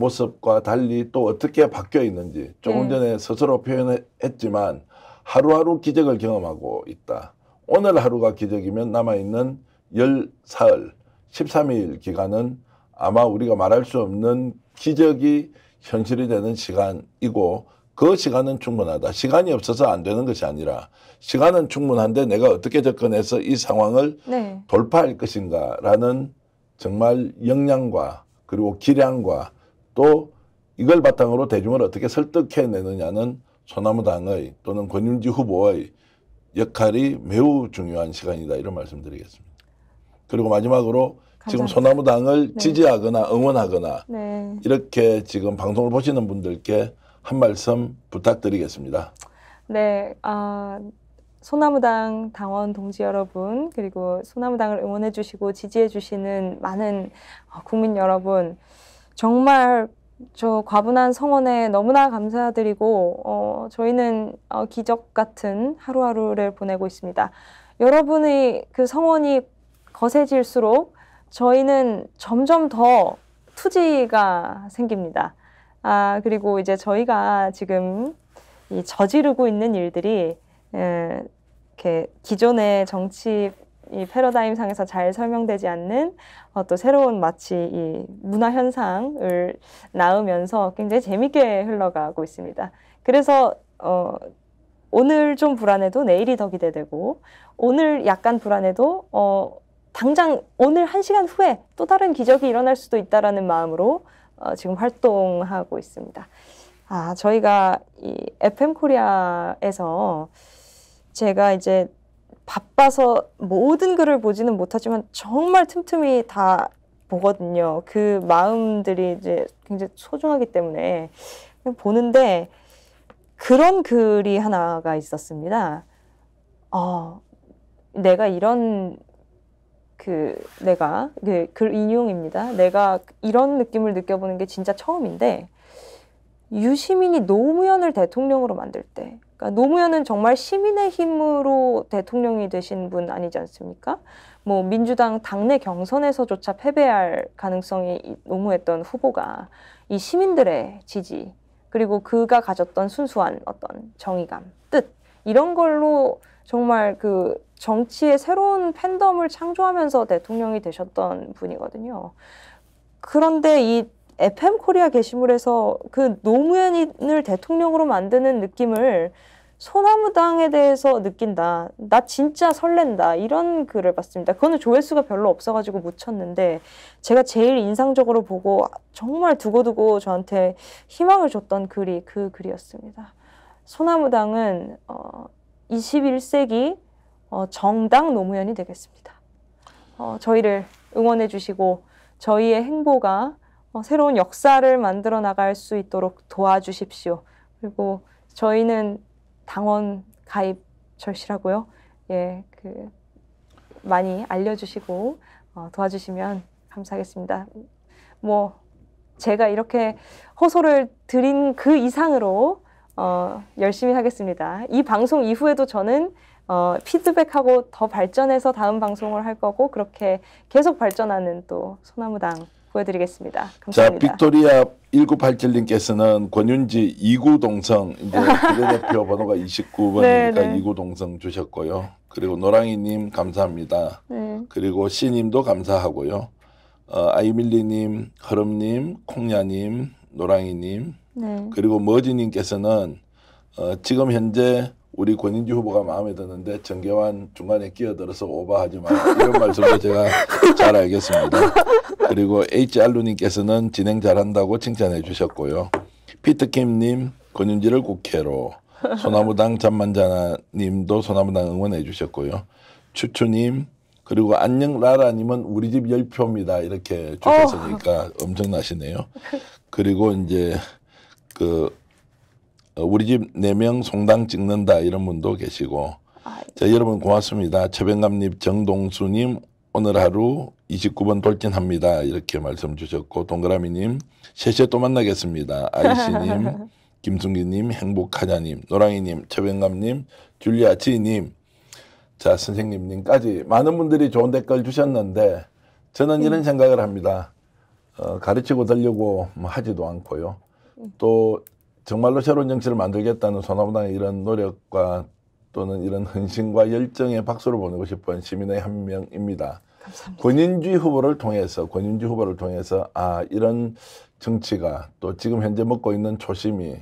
모습과 달리 또 어떻게 바뀌어 있는지 조금 네. 전에 스스로 표현했지만 하루하루 기적을 경험하고 있다. 오늘 하루가 기적이면 남아있는 열사흘, 13일 기간은 아마 우리가 말할 수 없는 기적이 현실이 되는 시간이고 그 시간은 충분하다. 시간이 없어서 안 되는 것이 아니라 시간은 충분한데 내가 어떻게 접근해서 이 상황을 네. 돌파할 것인가라는 정말 역량과 그리고 기량과 또 이걸 바탕으로 대중을 어떻게 설득해내느냐는 소나무당의 또는 권윤지 후보의 역할이 매우 중요한 시간이다 이런 말씀드리겠습니다. 그리고 마지막으로 감사합니다. 지금 소나무당을 네. 지지하거나 응원하거나 네. 이렇게 지금 방송을 보시는 분들께 한 말씀 부탁드리겠습니다. 네, 아, 소나무당 당원 동지 여러분 그리고 소나무당을 응원해주시고 지지해주시는 많은 어, 국민 여러분 정말 저 과분한 성원에 너무나 감사드리고 어, 저희는 어, 기적 같은 하루하루를 보내고 있습니다. 여러분의 그 성원이 거세질수록 저희는 점점 더 투지가 생깁니다. 아 그리고 이제 저희가 지금 저지르고 있는 일들이 에, 이렇게 기존의 정치 이 패러다임상에서 잘 설명되지 않는 어, 또 새로운 마치 이 문화 현상을 낳으면서 굉장히 재밌게 흘러가고 있습니다. 그래서 어, 오늘 좀 불안해도 내일이 더 기대되고 오늘 약간 불안해도 어, 당장 오늘 한 시간 후에 또 다른 기적이 일어날 수도 있다라는 마음으로 어, 지금 활동하고 있습니다. 아 저희가 이 FM 코리아에서 제가 이제 바빠서 모든 글을 보지는 못하지만 정말 틈틈이 다 보거든요. 그 마음들이 이제 굉장히 소중하기 때문에 보는데 그런 글이 하나가 있었습니다. 어, 내가 이런 그 내가 그글 인용입니다. 내가 이런 느낌을 느껴보는 게 진짜 처음인데 유시민이 노무현을 대통령으로 만들 때 그러니까 노무현은 정말 시민의 힘으로 대통령이 되신 분 아니지 않습니까? 뭐 민주당 당내 경선에서조차 패배할 가능성이 노무했던 후보가 이 시민들의 지지 그리고 그가 가졌던 순수한 어떤 정의감, 뜻 이런 걸로 정말 그 정치의 새로운 팬덤을 창조하면서 대통령이 되셨던 분이거든요. 그런데 이 FM 코리아 게시물에서 그 노무현을 대통령으로 만드는 느낌을 소나무당에 대해서 느낀다. 나 진짜 설렌다. 이런 글을 봤습니다. 그거는 조회수가 별로 없어가지고 못 쳤는데 제가 제일 인상적으로 보고 정말 두고두고 저한테 희망을 줬던 글이 그 글이었습니다. 소나무당은 어, 21세기 어, 정당 노무현이 되겠습니다. 어, 저희를 응원해 주시고 저희의 행보가 어, 새로운 역사를 만들어 나갈 수 있도록 도와주십시오. 그리고 저희는 당원 가입 절실하고요 예, 그 많이 알려주시고 어, 도와주시면 감사하겠습니다. 뭐 제가 이렇게 호소를 드린 그 이상으로 어, 열심히 하겠습니다. 이 방송 이후에도 저는 어, 피드백하고 더 발전해서 다음 방송을 할 거고 그렇게 계속 발전하는 또 소나무당 보여드리겠습니다. 감사합니다. 자, 빅토리아 1987님께서는 권윤지 2구 동성 이제 대표 번호가 29번이니까 2구 동성 주셨고요. 그리고 노랑이님 감사합니다. 네. 그리고 씨님도 감사하고요. 어, 아이밀리님, 허름님, 콩야님, 노랑이님, 네. 그리고 머지님께서는 어, 지금 현재 우리 권인지 후보가 마음에 드는데 정계환 중간에 끼어들어서 오버하지 마 이런 말씀도 제가 잘 알겠습니다. 그리고 HR루님께서는 진행 잘한다고 칭찬해 주셨고요. 피트킴님 권윤지를 국회로 소나무당 잠만자님도 소나무당 응원해 주셨고요. 추추님 그리고 안녕 라라님은 우리 집 열표입니다 이렇게 주셨으니까 어. 엄청나시네요. 그리고 이제 그 어, 우리 집 네 명 송당 찍는다 이런 분도 계시고 아, 예. 자 여러분 고맙습니다. 최병감님 정동수님 오늘 하루 29번 돌진합니다 이렇게 말씀 주셨고 동그라미님 셋에 또 만나겠습니다. 아이씨님 김승기님 행복하자님 노랑이님 최병감님 줄리아 지님 자 선생님님까지 많은 분들이 좋은 댓글 주셨는데 저는 이런 음. 생각을 합니다. 어, 가르치고 들려고 뭐 하지도 않고요. 또 정말로 새로운 정치를 만들겠다는 소나무당의 이런 노력과 또는 이런 헌신과 열정의 박수를 보내고 싶은 시민의 한 명입니다. 감사합니다. 권인주 후보를 통해서 권인주 후보를 통해서 아 이런 정치가 또 지금 현재 먹고 있는 초심이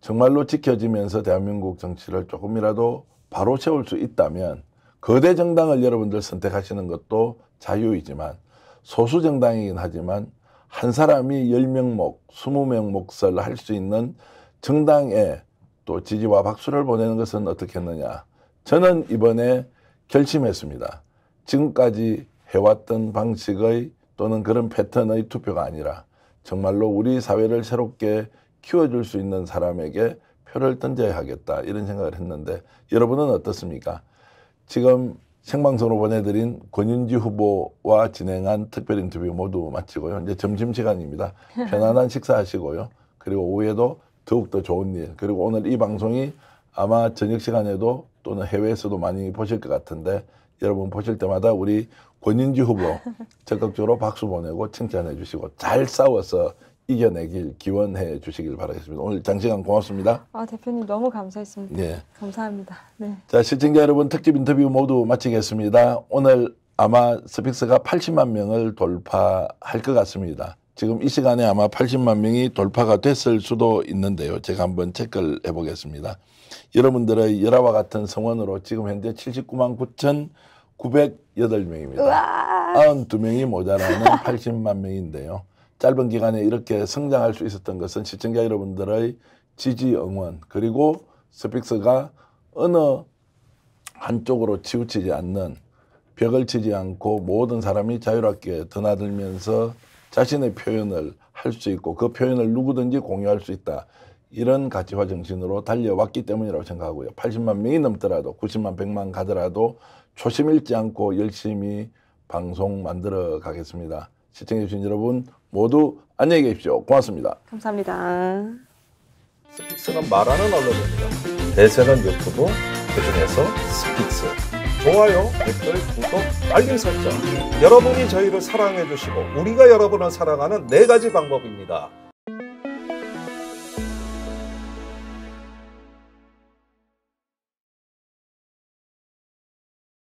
정말로 지켜지면서 대한민국 정치를 조금이라도 바로 채울 수 있다면 거대 정당을 여러분들 선택하시는 것도 자유이지만 소수 정당이긴 하지만 한 사람이 열명목 스무 명목사할수 있는 정당에 또 지지와 박수를 보내는 것은 어떻겠느냐. 저는 이번에 결심했습니다. 지금까지 해왔던 방식의 또는 그런 패턴의 투표가 아니라 정말로 우리 사회를 새롭게 키워줄 수 있는 사람에게 표를 던져야 하겠다 이런 생각을 했는데 여러분은 어떻습니까? 지금 생방송으로 보내드린 권윤지 후보와 진행한 특별 인터뷰 모두 마치고요. 이제 점심시간입니다. 편안한 식사하시고요. 그리고 오후에도 더욱더 좋은 일. 그리고 오늘 이 방송이 아마 저녁 시간에도 또는 해외에서도 많이 보실 것 같은데 여러분 보실 때마다 우리 권윤지 후보 적극적으로 박수 보내고 칭찬해 주시고 잘 싸워서 이겨내길 기원해 주시길 바라겠습니다. 오늘 장시간 고맙습니다. 아 대표님 너무 감사했습니다. 예. 감사합니다. 네. 자 시청자 여러분 특집 인터뷰 모두 마치겠습니다. 오늘 아마 스픽스가 80만 명을 돌파할 것 같습니다. 지금 이 시간에 아마 80만 명이 돌파가 됐을 수도 있는데요. 제가 한번 체크를 해보겠습니다. 여러분들의 열화와 같은 성원으로 지금 현재 79만 9천 908명입니다. 92명이 모자라는 80만 명인데요. 짧은 기간에 이렇게 성장할 수 있었던 것은 시청자 여러분들의 지지 응원 그리고 스픽스가 어느 한쪽으로 치우치지 않는 벽을 치지 않고 모든 사람이 자유롭게 드나들면서 자신의 표현을 할 수 있고 그 표현을 누구든지 공유할 수 있다. 이런 가치화 정신으로 달려왔기 때문이라고 생각하고요. 80만 명이 넘더라도 90만 100만 가더라도 초심 잃지 않고 열심히 방송 만들어 가겠습니다. 시청해주신 여러분 모두 안녕히 계십시오. 고맙습니다. 감사합니다. 스픽스는 말하는 언론입니다. 대세는 유튜브, 그중에서 스픽스. 좋아요, 댓글, 구독, 알림 설정. 여러분이 저희를 사랑해 주시고 우리가 여러분을 사랑하는 네 가지 방법입니다.